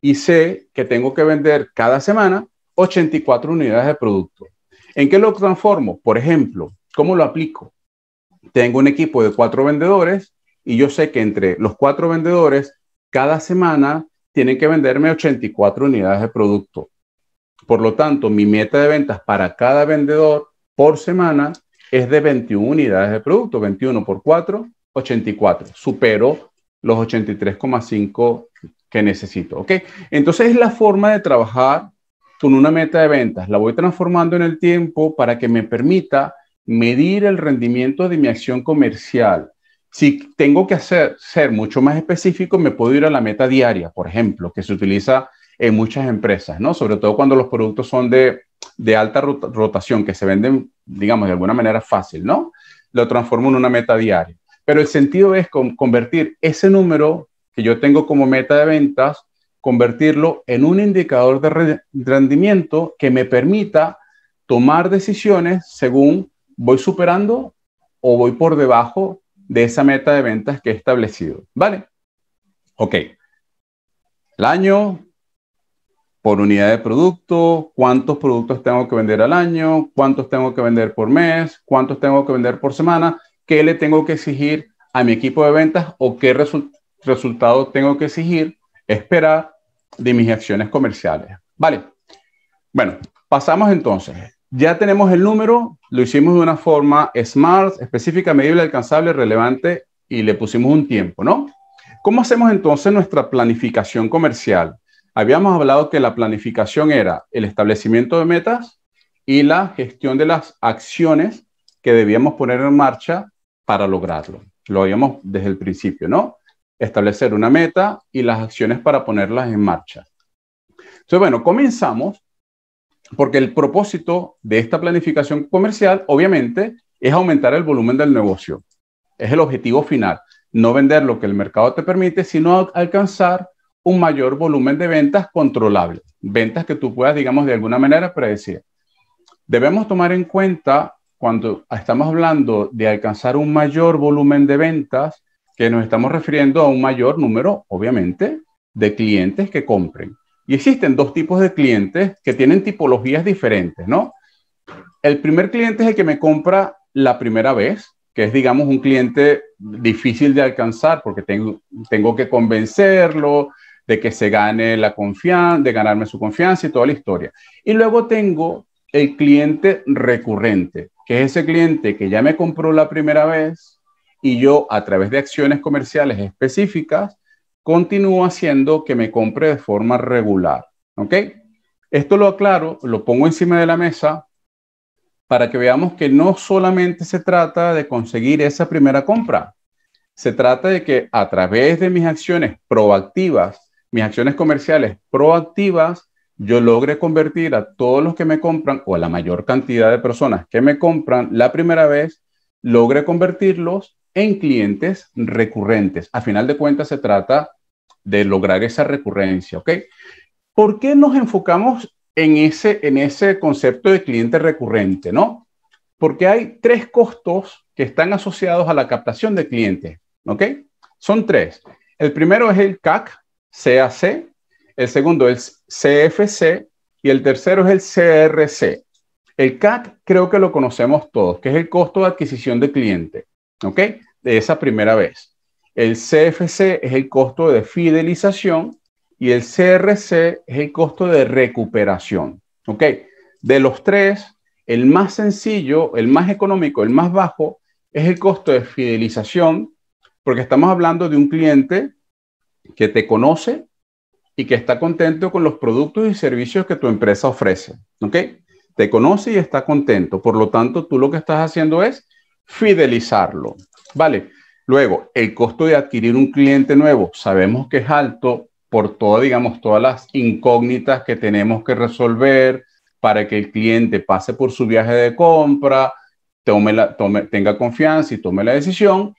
y sé que tengo que vender cada semana 84 unidades de producto. ¿En qué lo transformo? Por ejemplo, ¿cómo lo aplico? Tengo un equipo de cuatro vendedores y yo sé que entre los cuatro vendedores, cada semana tienen que venderme 84 unidades de producto. Por lo tanto, mi meta de ventas para cada vendedor por semana es de 21 unidades de producto, 21 por 4, 84. Supero los 83,5 que necesito. ¿ok? Entonces es la forma de trabajar con una meta de ventas. La voy transformando en el tiempo para que me permita medir el rendimiento de mi acción comercial. Si tengo que hacer, ser mucho más específico, me puedo ir a la meta diaria, por ejemplo, que se utiliza en muchas empresas, ¿no? Sobre todo cuando los productos son de, de alta rotación, que se venden, digamos, de alguna manera fácil, ¿no? Lo transformo en una meta diaria. Pero el sentido es convertir ese número que yo tengo como meta de ventas, convertirlo en un indicador de rendimiento que me permita tomar decisiones según voy superando o voy por debajo de esa meta de ventas que he establecido. ¿Vale? Ok. El año, por unidad de producto, cuántos productos tengo que vender al año, cuántos tengo que vender por mes, cuántos tengo que vender por semana qué le tengo que exigir a mi equipo de ventas o qué resultado tengo que exigir, esperar de mis acciones comerciales. Vale. Bueno, pasamos entonces. Ya tenemos el número, lo hicimos de una forma smart, específica, medible, alcanzable, relevante y le pusimos un tiempo, ¿no? ¿Cómo hacemos entonces nuestra planificación comercial? Habíamos hablado que la planificación era el establecimiento de metas y la gestión de las acciones que debíamos poner en marcha para lograrlo. Lo habíamos desde el principio, ¿no? Establecer una meta y las acciones para ponerlas en marcha. Entonces, bueno, comenzamos porque el propósito de esta planificación comercial, obviamente, es aumentar el volumen del negocio. Es el objetivo final. No vender lo que el mercado te permite, sino alcanzar un mayor volumen de ventas controlables. Ventas que tú puedas, digamos, de alguna manera predecir. Debemos tomar en cuenta cuando estamos hablando de alcanzar un mayor volumen de ventas, que nos estamos refiriendo a un mayor número, obviamente, de clientes que compren. Y existen dos tipos de clientes que tienen tipologías diferentes, ¿no? El primer cliente es el que me compra la primera vez, que es, digamos, un cliente difícil de alcanzar porque tengo, tengo que convencerlo de que se gane la confianza, de ganarme su confianza y toda la historia. Y luego tengo el cliente recurrente, que ese cliente que ya me compró la primera vez y yo a través de acciones comerciales específicas continúo haciendo que me compre de forma regular. ¿Ok? Esto lo aclaro, lo pongo encima de la mesa para que veamos que no solamente se trata de conseguir esa primera compra, se trata de que a través de mis acciones proactivas, mis acciones comerciales proactivas, yo logre convertir a todos los que me compran o a la mayor cantidad de personas que me compran la primera vez, logre convertirlos en clientes recurrentes. A final de cuentas se trata de lograr esa recurrencia, ¿ok? ¿Por qué nos enfocamos en ese, en ese concepto de cliente recurrente, no? Porque hay tres costos que están asociados a la captación de clientes, ¿ok? Son tres. El primero es el CAC, CAC, el segundo es CFC y el tercero es el CRC. El CAC creo que lo conocemos todos, que es el costo de adquisición de cliente, ¿ok? De esa primera vez. El CFC es el costo de fidelización y el CRC es el costo de recuperación, ¿ok? De los tres, el más sencillo, el más económico, el más bajo es el costo de fidelización, porque estamos hablando de un cliente que te conoce, y que está contento con los productos y servicios que tu empresa ofrece. ¿Ok? Te conoce y está contento. Por lo tanto, tú lo que estás haciendo es fidelizarlo. ¿Vale? Luego, el costo de adquirir un cliente nuevo, sabemos que es alto por todo, digamos, todas las incógnitas que tenemos que resolver para que el cliente pase por su viaje de compra, tome la, tenga confianza y tome la decisión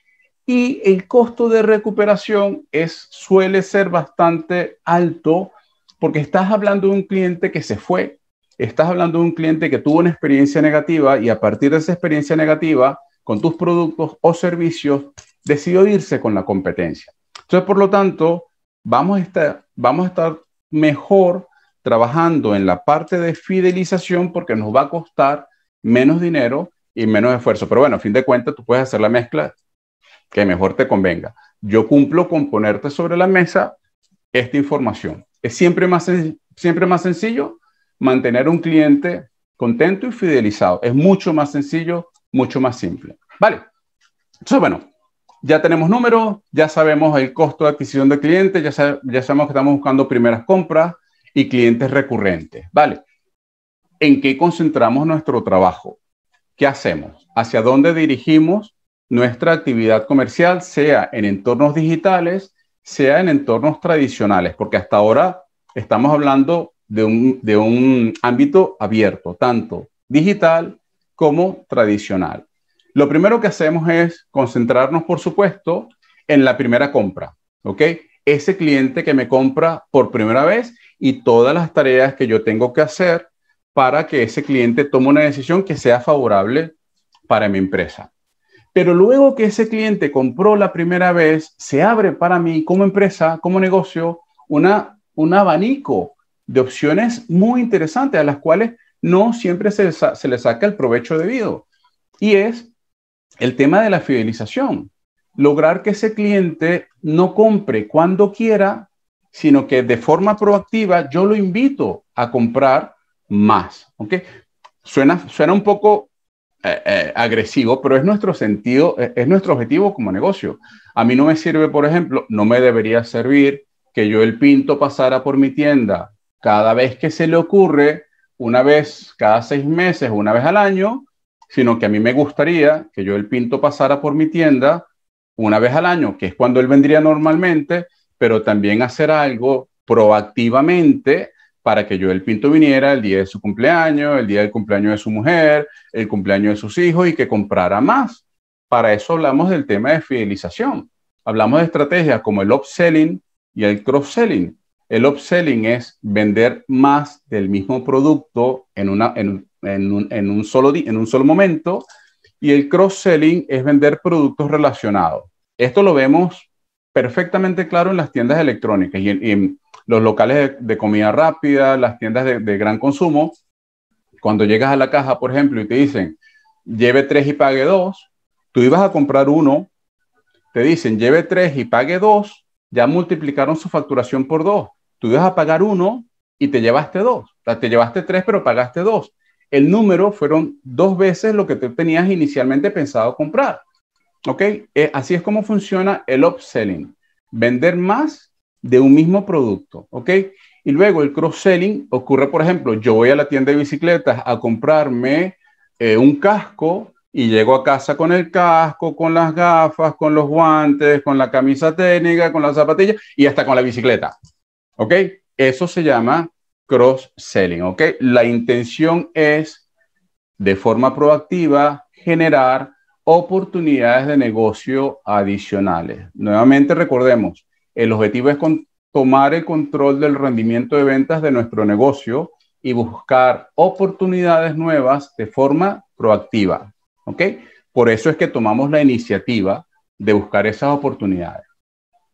y el costo de recuperación es, suele ser bastante alto porque estás hablando de un cliente que se fue, estás hablando de un cliente que tuvo una experiencia negativa y a partir de esa experiencia negativa con tus productos o servicios decidió irse con la competencia. Entonces, por lo tanto, vamos a estar, vamos a estar mejor trabajando en la parte de fidelización porque nos va a costar menos dinero y menos esfuerzo. Pero bueno, a fin de cuentas, tú puedes hacer la mezcla que mejor te convenga. Yo cumplo con ponerte sobre la mesa esta información. Es siempre más, siempre más sencillo mantener un cliente contento y fidelizado. Es mucho más sencillo, mucho más simple. Vale. Entonces, bueno, ya tenemos números, ya sabemos el costo de adquisición de clientes, ya, ya sabemos que estamos buscando primeras compras y clientes recurrentes. Vale. ¿En qué concentramos nuestro trabajo? ¿Qué hacemos? ¿Hacia dónde dirigimos nuestra actividad comercial, sea en entornos digitales, sea en entornos tradicionales, porque hasta ahora estamos hablando de un, ámbito abierto, tanto digital como tradicional. Lo primero que hacemos es concentrarnos, por supuesto, en la primera compra, ¿ok? Ese cliente que me compra por primera vez y todas las tareas que yo tengo que hacer para que ese cliente tome una decisión que sea favorable para mi empresa. Pero luego que ese cliente compró la primera vez, se abre para mí como empresa, como negocio, una, un abanico de opciones muy interesantes a las cuales no siempre se, le saca el provecho debido. Y es el tema de la fidelización. Lograr que ese cliente no compre cuando quiera, sino que de forma proactiva yo lo invito a comprar más. ¿okay? Suena, suena un poco eh, eh, agresivo, pero es nuestro sentido, eh, es nuestro objetivo como negocio. A mí no me sirve, por ejemplo, no me debería servir que yo el pinto pasara por mi tienda cada vez que se le ocurre, una vez cada seis meses, una vez al año, sino que a mí me gustaría que yo el pinto pasara por mi tienda una vez al año, que es cuando él vendría normalmente, pero también hacer algo proactivamente para que el Pinto viniera el día de su cumpleaños, el día del cumpleaños de su mujer, el cumpleaños de sus hijos y que comprara más. Para eso hablamos del tema de fidelización. Hablamos de estrategias como el upselling y el cross-selling. El upselling es vender más del mismo producto en, una, en, un, en un, solo en un solo momento y el cross-selling es vender productos relacionados. Esto lo vemos perfectamente claro en las tiendas electrónicas y en, los locales de, comida rápida, las tiendas de, gran consumo, cuando llegas a la caja, por ejemplo, y te dicen, lleve tres y pague dos, tú ibas a comprar uno, te dicen, lleve tres y pague dos, ya multiplicaron su facturación por dos. Tú ibas a pagar uno y te llevaste dos. O sea, te llevaste tres, pero pagaste dos. El número fueron dos veces lo que tú tenías inicialmente pensado comprar. ¿Ok? Eh, así es como funciona el upselling. Vender más de un mismo producto, ¿ok? Y luego el cross-selling ocurre, por ejemplo, yo voy a la tienda de bicicletas a comprarme eh, un casco y llego a casa con el casco, con las gafas, con los guantes, con la camisa técnica, con las zapatillas y hasta con la bicicleta, ¿ok? Eso se llama cross-selling, ¿ok? La intención es, de forma proactiva, generar oportunidades de negocio adicionales. Nuevamente recordemos, el objetivo es tomar el control del rendimiento de ventas de nuestro negocio y buscar oportunidades nuevas de forma proactiva. ¿Ok? Por eso es que tomamos la iniciativa de buscar esas oportunidades.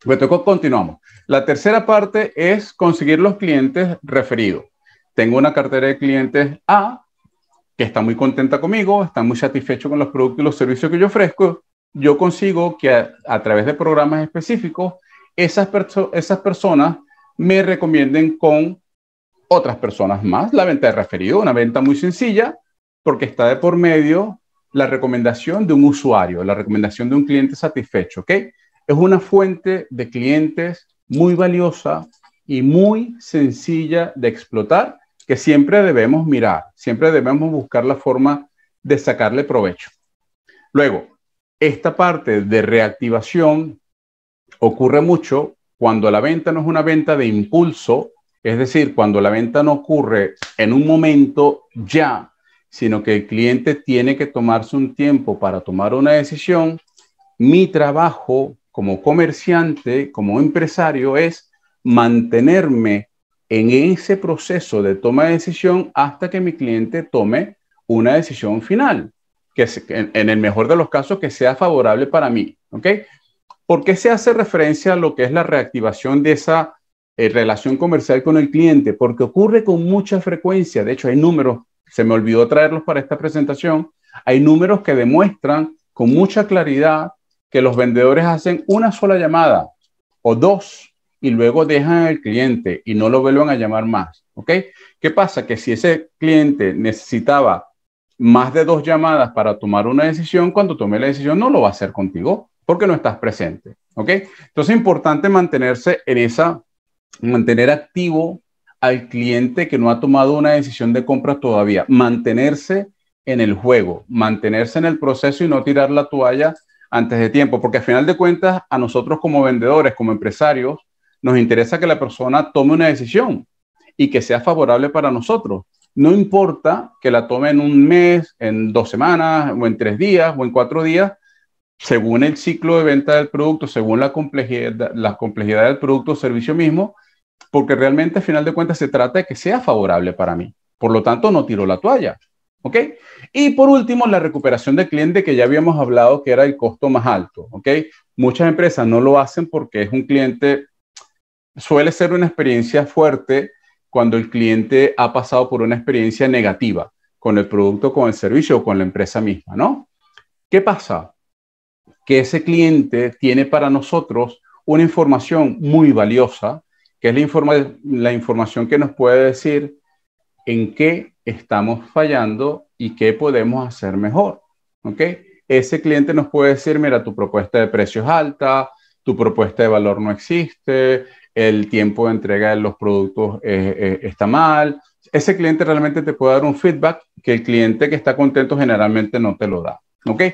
Bueno, continuamos. La tercera parte es conseguir los clientes referidos. Tengo una cartera de clientes A que está muy contenta conmigo, está muy satisfecho con los productos y los servicios que yo ofrezco. Yo consigo que a través de programas específicos esas, personas me recomienden con otras personas más la venta de referido, una venta muy sencilla porque está de por medio la recomendación de un usuario, la recomendación de un cliente satisfecho, ¿ok? Es una fuente de clientes muy valiosa y muy sencilla de explotar que siempre debemos mirar, siempre debemos buscar la forma de sacarle provecho. Luego, esta parte de reactivación ocurre mucho cuando la venta no es una venta de impulso, es decir, cuando la venta no ocurre en un momento ya, sino que el cliente tiene que tomarse un tiempo para tomar una decisión, mi trabajo como comerciante, como empresario, es mantenerme en ese proceso de toma de decisión hasta que mi cliente tome una decisión final, que en, el mejor de los casos que sea favorable para mí, ¿ok? ¿Por qué se hace referencia a lo que es la reactivación de esa eh, relación comercial con el cliente? Porque ocurre con mucha frecuencia. De hecho, hay números, se me olvidó traerlos para esta presentación. Hay números que demuestran con mucha claridad que los vendedores hacen una sola llamada o dos y luego dejan al cliente y no lo vuelven a llamar más. ¿Ok? ¿Qué pasa? Que si ese cliente necesitaba más de dos llamadas para tomar una decisión, cuando tome la decisión no lo va a hacer contigo porque no estás presente. ¿Ok? Entonces es importante mantenerse en esa, mantener activo al cliente que no ha tomado una decisión de compra todavía, mantenerse en el juego, mantenerse en el proceso y no tirar la toalla antes de tiempo, porque al final de cuentas a nosotros como vendedores, como empresarios, nos interesa que la persona tome una decisión y que sea favorable para nosotros. No importa que la tome en un mes, en dos semanas, o en tres días, o en cuatro días, según el ciclo de venta del producto, según la complejidad, la complejidad del producto o servicio mismo, porque realmente al final de cuentas se trata de que sea favorable para mí. Por lo tanto, no tiro la toalla. ¿Ok? Y por último, la recuperación del cliente que ya habíamos hablado que era el costo más alto. ¿Ok? Muchas empresas no lo hacen porque es un cliente, suele ser una experiencia fuerte cuando el cliente ha pasado por una experiencia negativa con el producto, con el servicio o con la empresa misma, ¿no? ¿Qué pasa? que ese cliente tiene para nosotros una información muy valiosa, que es la, informa la información que nos puede decir en qué estamos fallando y qué podemos hacer mejor. ¿ok? Ese cliente nos puede decir, mira, tu propuesta de precio es alta, tu propuesta de valor no existe, el tiempo de entrega de los productos está mal. Ese cliente realmente te puede dar un feedback que el cliente que está contento generalmente no te lo da. ¿Ok?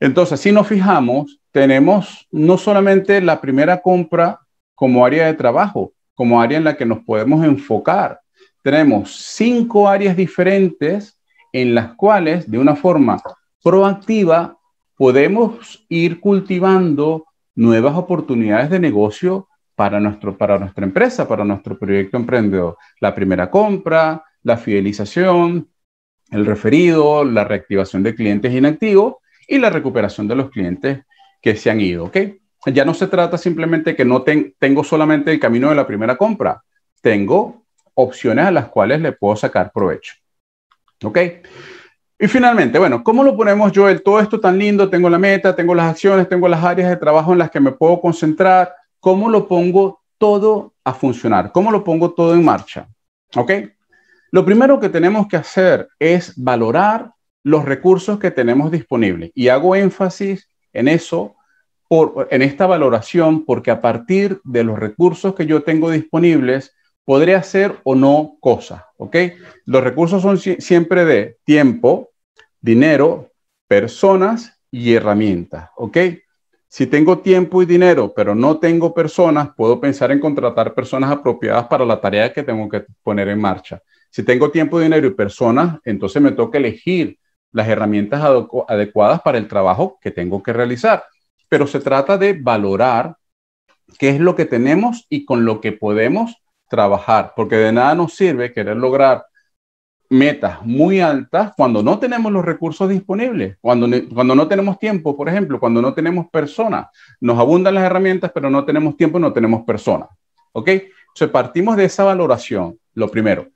Entonces, si nos fijamos, tenemos no solamente la primera compra como área de trabajo, como área en la que nos podemos enfocar. Tenemos cinco áreas diferentes en las cuales, de una forma proactiva, podemos ir cultivando nuevas oportunidades de negocio para, nuestro, para nuestra empresa, para nuestro proyecto emprendedor. La primera compra, la fidelización, el referido, la reactivación de clientes inactivos y la recuperación de los clientes que se han ido, ¿ok? Ya no se trata simplemente que no tengo solamente el camino de la primera compra, tengo opciones a las cuales le puedo sacar provecho, ¿ok? Y finalmente, bueno, ¿cómo lo ponemos, el Todo esto tan lindo, tengo la meta, tengo las acciones, tengo las áreas de trabajo en las que me puedo concentrar, ¿cómo lo pongo todo a funcionar? ¿Cómo lo pongo todo en marcha? ¿Ok? Lo primero que tenemos que hacer es valorar los recursos que tenemos disponibles. Y hago énfasis en eso, por, en esta valoración, porque a partir de los recursos que yo tengo disponibles, podré hacer o no cosas, ¿ok? Los recursos son siempre de tiempo, dinero, personas y herramientas, ¿ok? Si tengo tiempo y dinero, pero no tengo personas, puedo pensar en contratar personas apropiadas para la tarea que tengo que poner en marcha. Si tengo tiempo, dinero y personas, entonces me toca elegir las herramientas adecuadas para el trabajo que tengo que realizar. Pero se trata de valorar qué es lo que tenemos y con lo que podemos trabajar, porque de nada nos sirve querer lograr metas muy altas cuando no tenemos los recursos disponibles, cuando, cuando no tenemos tiempo, por ejemplo, cuando no tenemos personas. Nos abundan las herramientas, pero no tenemos tiempo, no tenemos personas. ¿Ok? Entonces partimos de esa valoración, lo primero.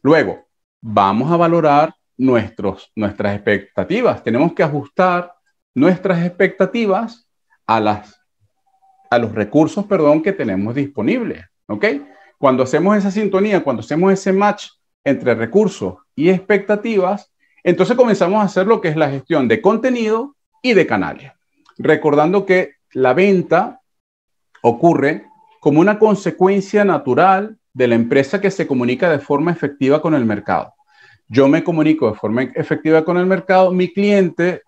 Luego, vamos a valorar nuestros, nuestras expectativas. Tenemos que ajustar nuestras expectativas a, las, a los recursos perdón, que tenemos disponibles. ¿ok? Cuando hacemos esa sintonía, cuando hacemos ese match entre recursos y expectativas, entonces comenzamos a hacer lo que es la gestión de contenido y de canales. Recordando que la venta ocurre como una consecuencia natural de la empresa que se comunica de forma efectiva con el mercado yo me comunico de forma efectiva con el mercado, mi cliente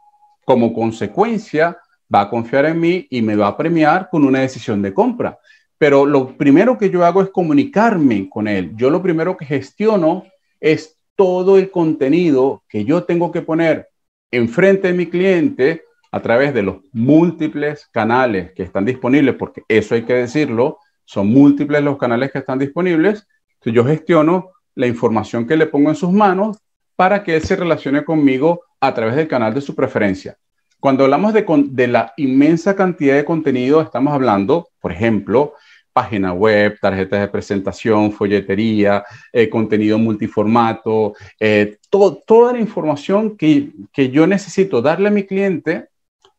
como consecuencia va a confiar en mí y me va a premiar con una decisión de compra. Pero lo primero que yo hago es comunicarme con él. Yo lo primero que gestiono es todo el contenido que yo tengo que poner enfrente de mi cliente a través de los múltiples canales que están disponibles, porque eso hay que decirlo, son múltiples los canales que están disponibles. que yo gestiono la información que le pongo en sus manos para que él se relacione conmigo a través del canal de su preferencia. Cuando hablamos de, la inmensa cantidad de contenido, estamos hablando, por ejemplo, página web, tarjetas de presentación, folletería, eh, contenido multiformato, eh, toda la información que, que yo necesito darle a mi cliente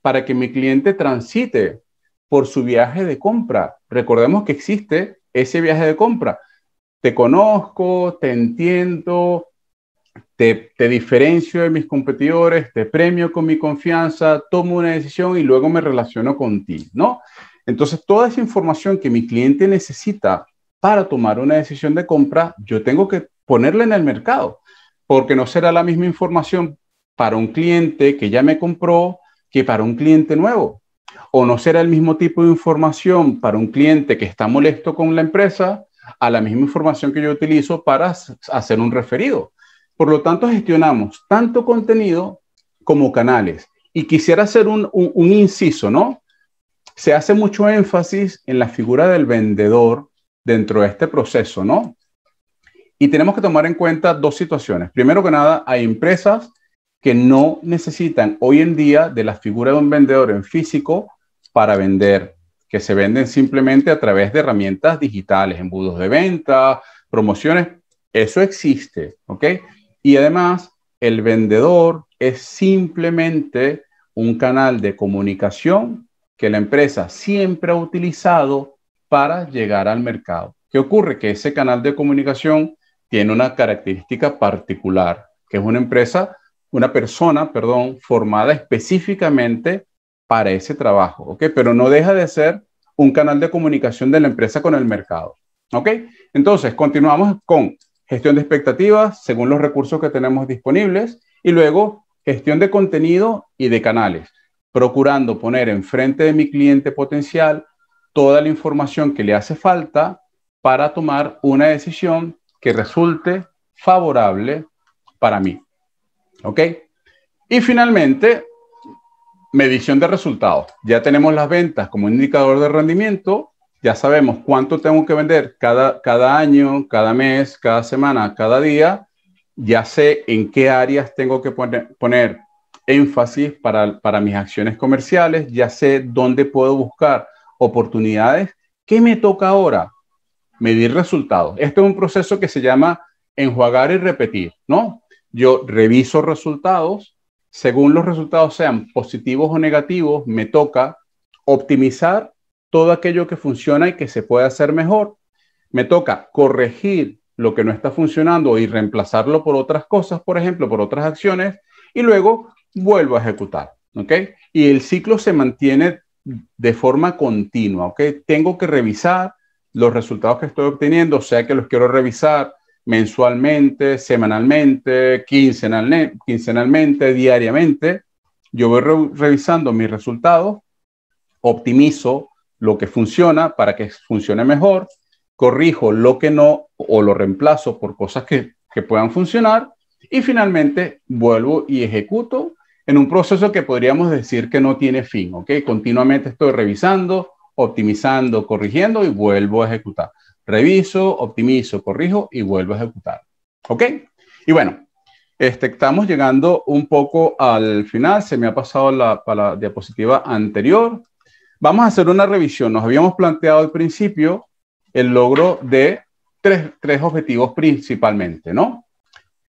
para que mi cliente transite por su viaje de compra. Recordemos que existe ese viaje de compra te conozco, te entiendo, te, diferencio de mis competidores, te premio con mi confianza, tomo una decisión y luego me relaciono con ti, ¿no? Entonces, toda esa información que mi cliente necesita para tomar una decisión de compra, yo tengo que ponerla en el mercado, porque no será la misma información para un cliente que ya me compró que para un cliente nuevo. O no será el mismo tipo de información para un cliente que está molesto con la empresa a la misma información que yo utilizo para hacer un referido. Por lo tanto, gestionamos tanto contenido como canales. Y quisiera hacer un, inciso, ¿no? Se hace mucho énfasis en la figura del vendedor dentro de este proceso, ¿no? Y tenemos que tomar en cuenta dos situaciones. Primero que nada, hay empresas que no necesitan hoy en día de la figura de un vendedor en físico para vender que se venden simplemente a través de herramientas digitales, embudos de venta, promociones. Eso existe, ¿ok? Y además, el vendedor es simplemente un canal de comunicación que la empresa siempre ha utilizado para llegar al mercado. ¿Qué ocurre? Que ese canal de comunicación tiene una característica particular, que es una empresa, una persona, perdón, formada específicamente para ese trabajo, ¿ok? Pero no deja de ser un canal de comunicación de la empresa con el mercado, ¿ok? Entonces, continuamos con gestión de expectativas según los recursos que tenemos disponibles y luego gestión de contenido y de canales, procurando poner enfrente de mi cliente potencial toda la información que le hace falta para tomar una decisión que resulte favorable para mí. ¿Ok? Y finalmente, medición de resultados. Ya tenemos las ventas como indicador de rendimiento, ya sabemos cuánto tengo que vender cada, cada año, cada mes, cada semana, cada día. Ya sé en qué áreas tengo que poner, énfasis para, mis acciones comerciales, ya sé dónde puedo buscar oportunidades. ¿Qué me toca ahora? Medir resultados. Este es un proceso que se llama enjuagar y repetir, ¿no? Yo reviso resultados, según los resultados sean positivos o negativos, me toca optimizar todo aquello que funciona y que se puede hacer mejor. Me toca corregir lo que no está funcionando y reemplazarlo por otras cosas, por ejemplo, por otras acciones, y luego vuelvo a ejecutar. ¿ok? Y el ciclo se mantiene de forma continua. ¿ok? Tengo que revisar los resultados que estoy obteniendo, sea que los quiero revisar mensualmente, semanalmente, quincenalmente, diariamente. Yo voy revisando mis resultados, optimizo lo que funciona para que funcione mejor, corrijo lo que no o lo reemplazo por cosas que, que puedan funcionar y finalmente vuelvo y ejecuto en un proceso que podríamos decir que no tiene fin, ¿ok? Continuamente estoy revisando, optimizando, corrigiendo y vuelvo a ejecutar reviso, optimizo, corrijo y vuelvo a ejecutar. ¿Ok? Y bueno, este, estamos llegando un poco al final. Se me ha pasado la, para la diapositiva anterior. Vamos a hacer una revisión. Nos habíamos planteado al principio el logro de tres, tres objetivos principalmente, ¿no?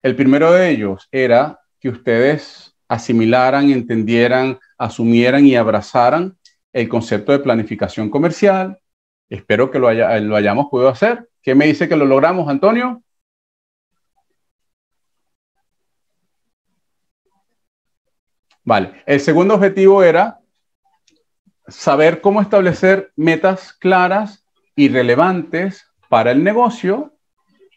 El primero de ellos era que ustedes asimilaran, entendieran, asumieran y abrazaran el concepto de planificación comercial, Espero que lo, hayamos podido hacer. ¿Qué me dice que lo logramos, Antonio? Vale. El segundo objetivo era saber cómo establecer metas claras y relevantes para el negocio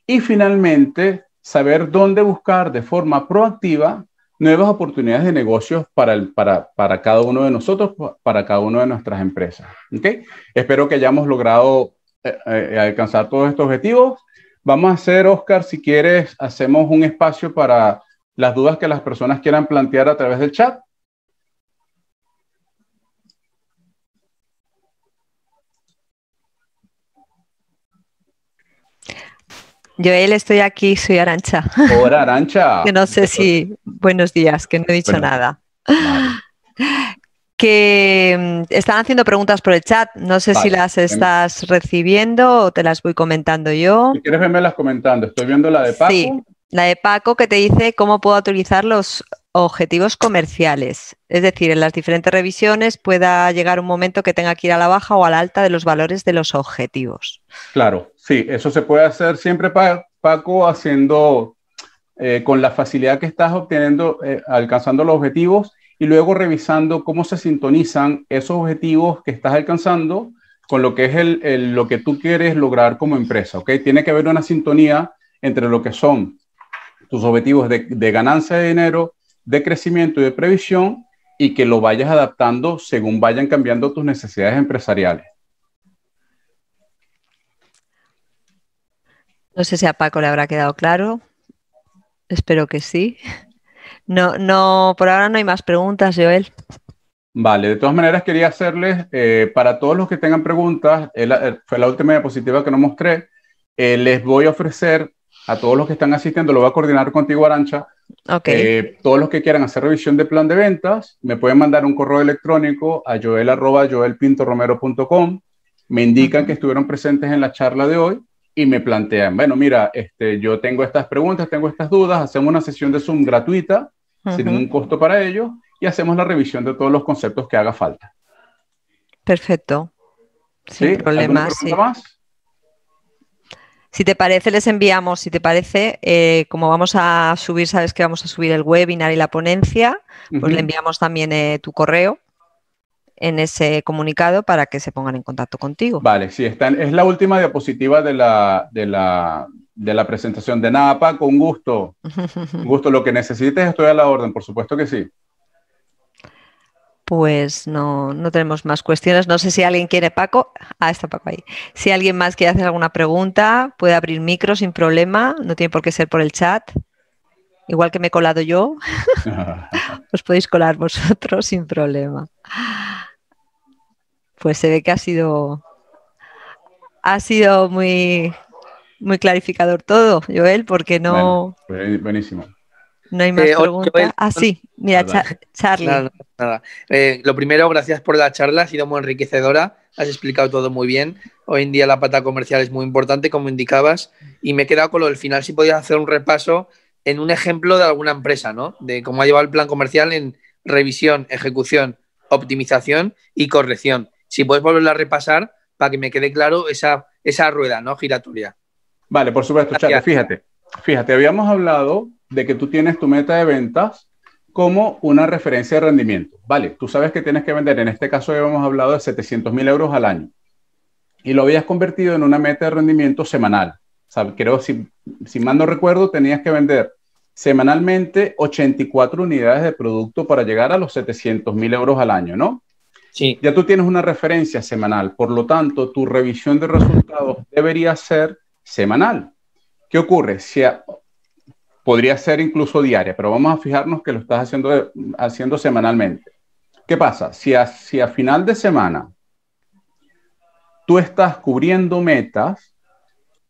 y finalmente saber dónde buscar de forma proactiva nuevas oportunidades de negocios para, para, cada uno de nosotros, para cada una de nuestras empresas. Espero que hayamos logrado eh, eh, alcanzar todos estos objetivos. Vamos a hacer, Oscar, si quieres, hacemos un espacio para las dudas que las personas quieran plantear a través del chat Joel, estoy aquí, soy Arancha. Hola, Arancha. que no sé si. Buenos días, que no he dicho nada. Que mm, están haciendo preguntas por el chat. No sé si las em. estás recibiendo o te las voy comentando yo. Si quieres, verme las comentando. Estoy viendo la de Paco. Sí, la de Paco que te dice cómo puedo utilizar los objetivos comerciales. Es decir, en las diferentes revisiones pueda llegar un momento que tenga que ir a la baja o a la alta de los valores de los objetivos. Claro. Sí, eso se puede hacer siempre, Paco, haciendo eh, con la facilidad que estás obteniendo, eh, alcanzando los objetivos y luego revisando cómo se sintonizan esos objetivos que estás alcanzando con lo que es el, lo que tú quieres lograr como empresa, ¿ok? Tiene que haber una sintonía entre lo que son tus objetivos de, de ganancia de dinero, de crecimiento y de previsión y que lo vayas adaptando según vayan cambiando tus necesidades empresariales. No sé si a Paco le habrá quedado claro. Espero que sí. No, no, por ahora no hay más preguntas, Joel. Vale, de todas maneras quería hacerles, eh, para todos los que tengan preguntas, eh, fue la última diapositiva que no mostré, eh, les voy a ofrecer a todos los que están asistiendo, lo voy a coordinar contigo, Arancha. Okay. todos los que quieran hacer revisión de plan de ventas, me pueden mandar un correo electrónico a joel.joelpintoromero.com. Me indican que estuvieron presentes en la charla de hoy y me plantean, bueno, mira, este, yo tengo estas preguntas, tengo estas dudas, hacemos una sesión de Zoom gratuita, sin ningún costo para ello, y hacemos la revisión de todos los conceptos que haga falta. Perfecto. Sin ¿Sí? problemas. Más? Si te parece, les enviamos, si te parece, eh, como vamos a subir, sabes que vamos a subir el webinar y la ponencia, pues le enviamos también eh, tu correo en ese comunicado para que se pongan en contacto contigo. Vale, sí, están es la última diapositiva de la, de la, de la presentación de NAPA, con gusto. Un gusto, lo que necesites, estoy a la orden, por supuesto que sí. Pues no, no tenemos más cuestiones. No sé si alguien quiere, Paco. Ah, está Paco ahí. Si alguien más quiere hacer alguna pregunta, puede abrir micro sin problema. No tiene por qué ser por el chat. Igual que me he colado yo, os podéis colar vosotros sin problema pues se ve que ha sido, ha sido muy, muy clarificador todo, Joel, porque no... Pues, buenísimo. No hay más eh, preguntas. Ah, sí, mira, Charlie. Eh, lo primero, gracias por la charla, ha sido muy enriquecedora, has explicado todo muy bien. Hoy en día la pata comercial es muy importante, como indicabas, y me he quedado con lo del final, si podías hacer un repaso en un ejemplo de alguna empresa, ¿no? De cómo ha llevado el plan comercial en revisión, ejecución, optimización y corrección si puedes volverla a repasar para que me quede claro esa, esa rueda ¿no? giratoria. Vale, por supuesto, Charly, fíjate, fíjate, habíamos hablado de que tú tienes tu meta de ventas como una referencia de rendimiento. Vale, tú sabes que tienes que vender, en este caso habíamos hablado de 700 mil euros al año y lo habías convertido en una meta de rendimiento semanal. O creo, si, si mal no recuerdo, tenías que vender semanalmente 84 unidades de producto para llegar a los 700 mil euros al año, ¿no? Ya tú tienes una referencia semanal, por lo tanto, tu revisión de resultados debería ser semanal. ¿Qué ocurre? podría ser incluso diaria, pero vamos a fijarnos que lo estás haciendo, eh, haciendo semanalmente. ¿Qué pasa? Si si a final de semana tú estás cubriendo metas,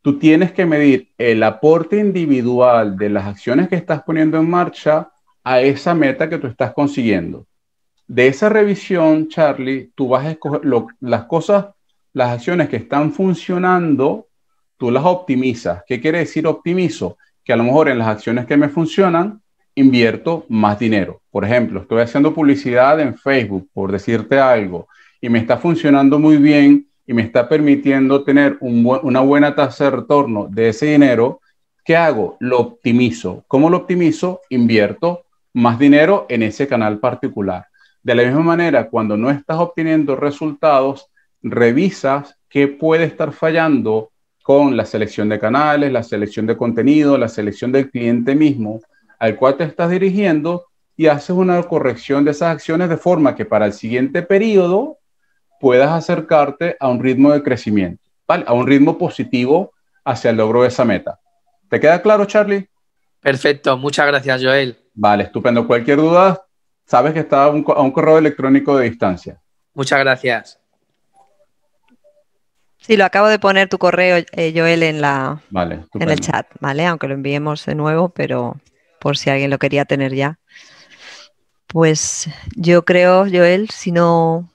tú tienes que medir el aporte individual de las acciones que estás poniendo en marcha a esa meta que tú estás consiguiendo de esa revisión, Charlie, tú vas a escoger las cosas, las acciones que están funcionando, tú las optimizas. ¿Qué quiere decir optimizo? Que a lo mejor en las acciones que me funcionan, invierto más dinero. Por ejemplo, estoy haciendo publicidad en Facebook, por decirte algo, y me está funcionando muy bien y me está permitiendo tener una buena tasa de retorno de ese dinero. ¿Qué hago? Lo optimizo. ¿Cómo lo optimizo? Invierto más dinero en ese canal particular. De la misma manera, cuando no estás obteniendo resultados, revisas qué puede estar fallando con la selección de canales, la selección de contenido, la selección del cliente mismo al cual te estás dirigiendo y haces una corrección de esas acciones de forma que para el siguiente periodo puedas acercarte a un ritmo de crecimiento, ¿vale? a un ritmo positivo hacia el logro de esa meta. ¿Te queda claro, Charlie? Perfecto, muchas gracias, Joel. Vale, estupendo. Cualquier duda, sabes que está a un, correo electrónico de distancia. Muchas gracias. Sí, lo acabo de poner tu correo, eh, Joel, en, la, en el chat, ¿vale? Aunque lo enviemos de nuevo, pero por si alguien lo quería tener ya. Pues yo creo, Joel, si no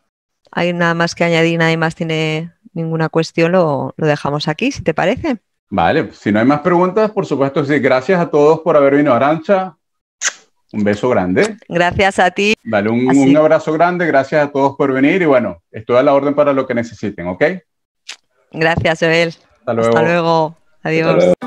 hay nada más que añadir, nadie más tiene ninguna cuestión, lo, dejamos aquí, si te parece. Vale, si no hay más preguntas, por supuesto, gracias a todos por haber venido a Arancha, un beso grande. Gracias a ti. Vale, un, abrazo grande. Gracias a todos por venir y bueno, estoy a la orden para lo que necesiten, ¿ok? Gracias, Joel. Hasta luego. Adiós.